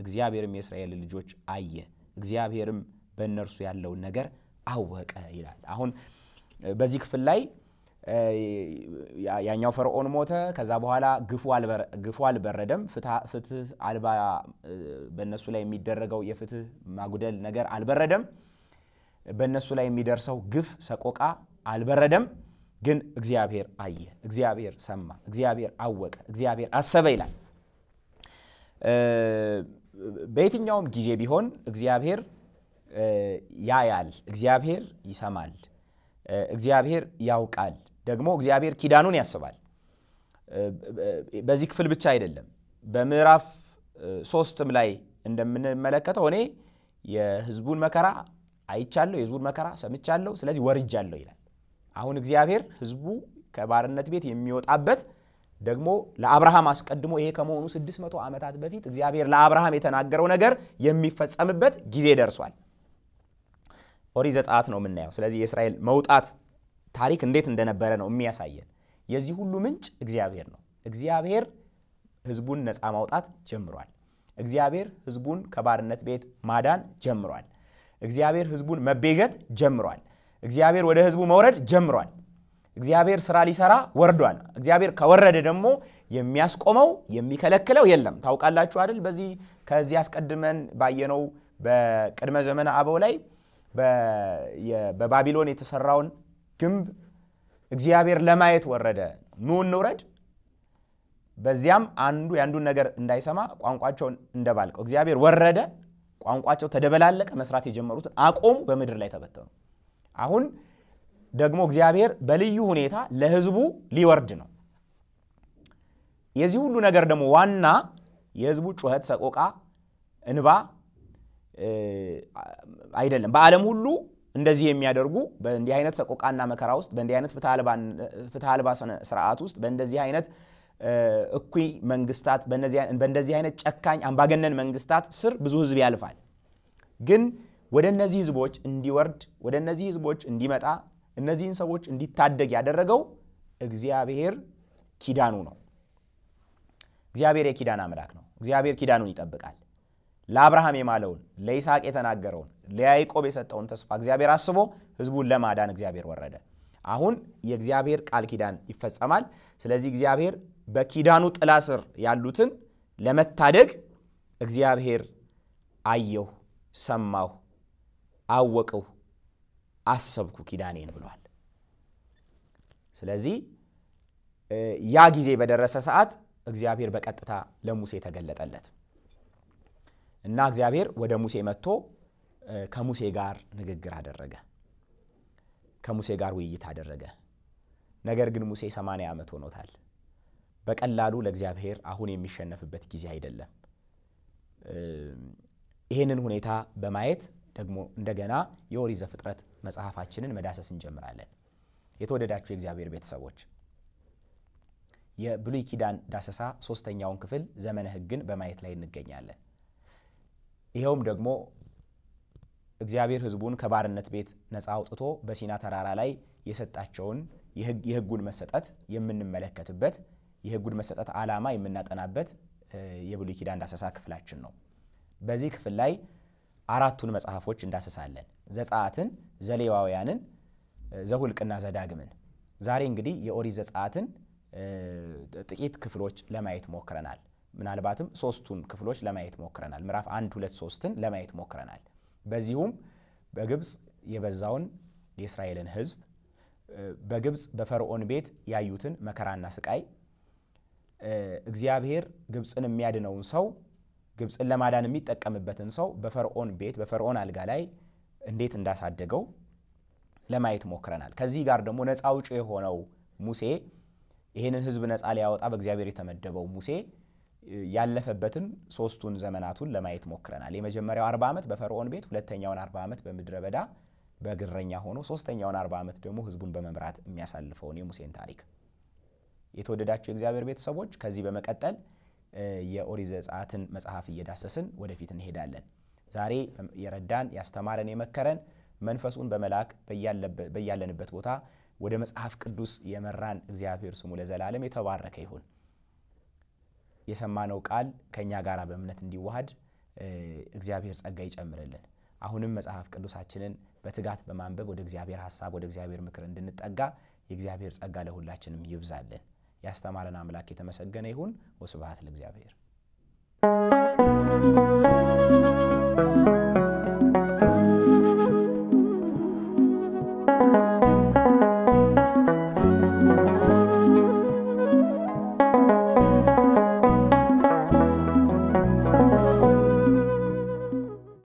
እግዚአብሔርም የእስራኤል ልጆች አየ፣ እግዚአብሔርም በእነርሱ ያለውን ነገር አወቀ ይላል። አሁን በዚህ ክፍል ላይ ያኛው ፈርዖን ሞተ። ከዛ በኋላ ግፉ አልበረደም። ፍትህ አልባ በእነሱ ላይ የሚደረገው የፍትህ ማጉደል ነገር አልበረደም። በእነሱ ላይ የሚደርሰው ግፍ ሰቆቃ አልበረደም። ግን እግዚአብሔር አየ፣ እግዚአብሔር ሰማ፣ እግዚአብሔር አወቀ፣ እግዚአብሔር አሰበ ይላል። በየትኛውም ጊዜ ቢሆን እግዚአብሔር ያያል፣ እግዚአብሔር ይሰማል፣ እግዚአብሔር ያውቃል። ደግሞ እግዚአብሔር ኪዳኑን ያስባል። በዚህ ክፍል ብቻ አይደለም። በምዕራፍ ሶስትም ላይ እንደምንመለከተው እኔ የህዝቡን መከራ አይቻለሁ፣ የህዝቡን መከራ ሰምቻለሁ፣ ስለዚህ ወርጃለሁ ይላል። አሁን እግዚአብሔር ህዝቡ ከባርነት ቤት የሚወጣበት ደግሞ ለአብርሃም አስቀድሞ ይሄ ከመሆኑ 600 ዓመታት በፊት እግዚአብሔር ለአብርሃም የተናገረው ነገር የሚፈጸምበት ጊዜ ደርሷል። ኦሪት ዘጸአት ነው የምናየው። ስለዚህ የእስራኤል መውጣት ታሪክ እንዴት እንደነበረ ነው የሚያሳየን። የዚህ ሁሉ ምንጭ እግዚአብሔር ነው። እግዚአብሔር ህዝቡን ነፃ ማውጣት ጀምሯል። እግዚአብሔር ህዝቡን ከባርነት ቤት ማዳን ጀምሯል። እግዚአብሔር ህዝቡን መቤዠት ጀምሯል። እግዚአብሔር ወደ ህዝቡ መውረድ ጀምሯል። እግዚአብሔር ስራ ሊሰራ ወርዷል። እግዚአብሔር ከወረደ ደግሞ የሚያስቆመው የሚከለክለው የለም። ታውቃላችሁ አይደል? በዚህ ከዚህ አስቀድመን ባየነው በቅድመ ዘመነ አበው ላይ በባቢሎን የተሰራውን ግንብ እግዚአብሔር ለማየት ወረደ። ኑ እንውረድ። በዚያም አንዱ የአንዱን ነገር እንዳይሰማ ቋንቋቸውን እንደባልቀው እግዚአብሔር ወረደ። ቋንቋቸው ተደበላለቀ። መስራት የጀመሩትን አቆሙ። በምድር ላይ ተበተኑ። አሁን ደግሞ እግዚአብሔር በልዩ ሁኔታ ለህዝቡ ሊወርድ ነው። የዚህ ሁሉ ነገር ደግሞ ዋና የህዝቡ ጩኸት፣ ሰቆቃ፣ እንባ አይደለም። በዓለም ሁሉ እንደዚህ የሚያደርጉ በእንዲህ አይነት ሰቆቃና መከራ ውስጥ በእንዲህ አይነት ፍትህ አልባ ስርዓት ውስጥ በእንደዚህ አይነት እኩይ መንግስታት በእንደዚህ አይነት ጨካኝ አምባገነን መንግስታት ስር ብዙ ህዝብ ያልፋል ግን ወደ እነዚህ ህዝቦች እንዲወርድ ወደ እነዚህ ህዝቦች እንዲመጣ እነዚህን ሰዎች እንዲታደግ ያደረገው እግዚአብሔር ኪዳኑ ነው። እግዚአብሔር የኪዳን አምላክ ነው። እግዚአብሔር ኪዳኑን ይጠብቃል። ለአብርሃም የማለውን፣ ለይስሐቅ የተናገረውን፣ ለያይቆብ የሰጠውን ተስፋ እግዚአብሔር አስቦ ህዝቡን ለማዳን እግዚአብሔር ወረደ። አሁን የእግዚአብሔር ቃል ኪዳን ይፈጸማል። ስለዚህ እግዚአብሔር በኪዳኑ ጥላ ስር ያሉትን ለመታደግ እግዚአብሔር አየሁ፣ ሰማሁ አወቅሁ፣ አሰብኩ ኪዳኔን ብሏል። ስለዚህ ያ ጊዜ በደረሰ ሰዓት እግዚአብሔር በቀጥታ ለሙሴ ተገለጠለት እና እግዚአብሔር ወደ ሙሴ መጥቶ ከሙሴ ጋር ንግግር አደረገ፣ ከሙሴ ጋር ውይይት አደረገ። ነገር ግን ሙሴ 8 ዓመት ሆኖታል። በቀላሉ ለእግዚአብሔር አሁን የሚሸነፍበት ጊዜ አይደለም። ይህንን ሁኔታ በማየት ደግሞ እንደገና የኦሪት ዘፍጥረት መጽሐፋችንን መዳሰስ እንጀምራለን። የተወደዳችሁ የእግዚአብሔር ቤተሰቦች የብሉይ ኪዳን ዳሰሳ ሶስተኛውን ክፍል ዘመነ ሕግን በማየት ላይ እንገኛለን። ይኸውም ደግሞ እግዚአብሔር ሕዝቡን ከባርነት ቤት ነፃ አውጥቶ በሲና ተራራ ላይ የሰጣቸውን የሕጉን መሰጠት የምንመለከትበት የሕጉን መሰጠት ዓላማ የምናጠናበት የብሉይ ኪዳን ዳሰሳ ክፍላችን ነው። በዚህ ክፍል ላይ አራቱን መጽሐፎች እንዳስሳለን ዘጸአትን፣ ዘሌዋውያንን፣ ዘሁልቅና ዘዳግምን። ዛሬ እንግዲህ የኦሪት ዘጸአትን ጥቂት ክፍሎች ለማየት ሞክረናል። ምናልባትም ሶስቱን ክፍሎች ለማየት ሞክረናል። ምዕራፍ አንድ ሁለት ሶስትን ለማየት ሞክረናል። በዚሁም በግብፅ የበዛውን የእስራኤልን ሕዝብ በግብፅ በፈርዖን ቤት ያዩትን መከራና ስቃይ እግዚአብሔር ግብፅን የሚያድነውን ሰው ግብፅን ለማዳን የሚጠቀምበትን ሰው በፈርዖን ቤት በፈርዖን አልጋ ላይ እንዴት እንዳሳደገው ለማየት ሞክረናል። ከዚህ ጋር ደግሞ ነፃ አውጪ የሆነው ሙሴ ይህንን ህዝብ ነፃ ሊያወጣ በእግዚአብሔር የተመደበው ሙሴ ያለፈበትን ሶስቱን ዘመናቱን ለማየት ሞክረናል። የመጀመሪያው አርባ ዓመት በፈርዖን ቤት፣ ሁለተኛውን አርባ ዓመት በምድረ በዳ በግረኛ ሆኖ፣ ሶስተኛውን አርባ ዓመት ደግሞ ህዝቡን በመምራት የሚያሳልፈውን የሙሴን ታሪክ የተወደዳቸው የእግዚአብሔር ቤተሰቦች ከዚህ በመቀጠል የኦሪት ዘጸአትን መጽሐፍ እየዳሰስን ወደፊት እንሄዳለን። ዛሬ የረዳን ያስተማረን የመከረን መንፈሱን በመላክ በያለንበት ቦታ ወደ መጽሐፍ ቅዱስ የመራን እግዚአብሔር ስሙ ለዘላለም የተባረከ ይሁን። የሰማነው ቃል ከእኛ ጋር በእምነት እንዲዋሃድ እግዚአብሔር ጸጋ ይጨምርልን። አሁንም መጽሐፍ ቅዱሳችንን በትጋት በማንበብ ወደ እግዚአብሔር ሐሳብ ወደ እግዚአብሔር ምክር እንድንጠጋ የእግዚአብሔር ጸጋ ለሁላችንም ይብዛልን። ያስተማረን አምላክ የተመሰገነ ይሁን። ወስብሐት ለእግዚአብሔር።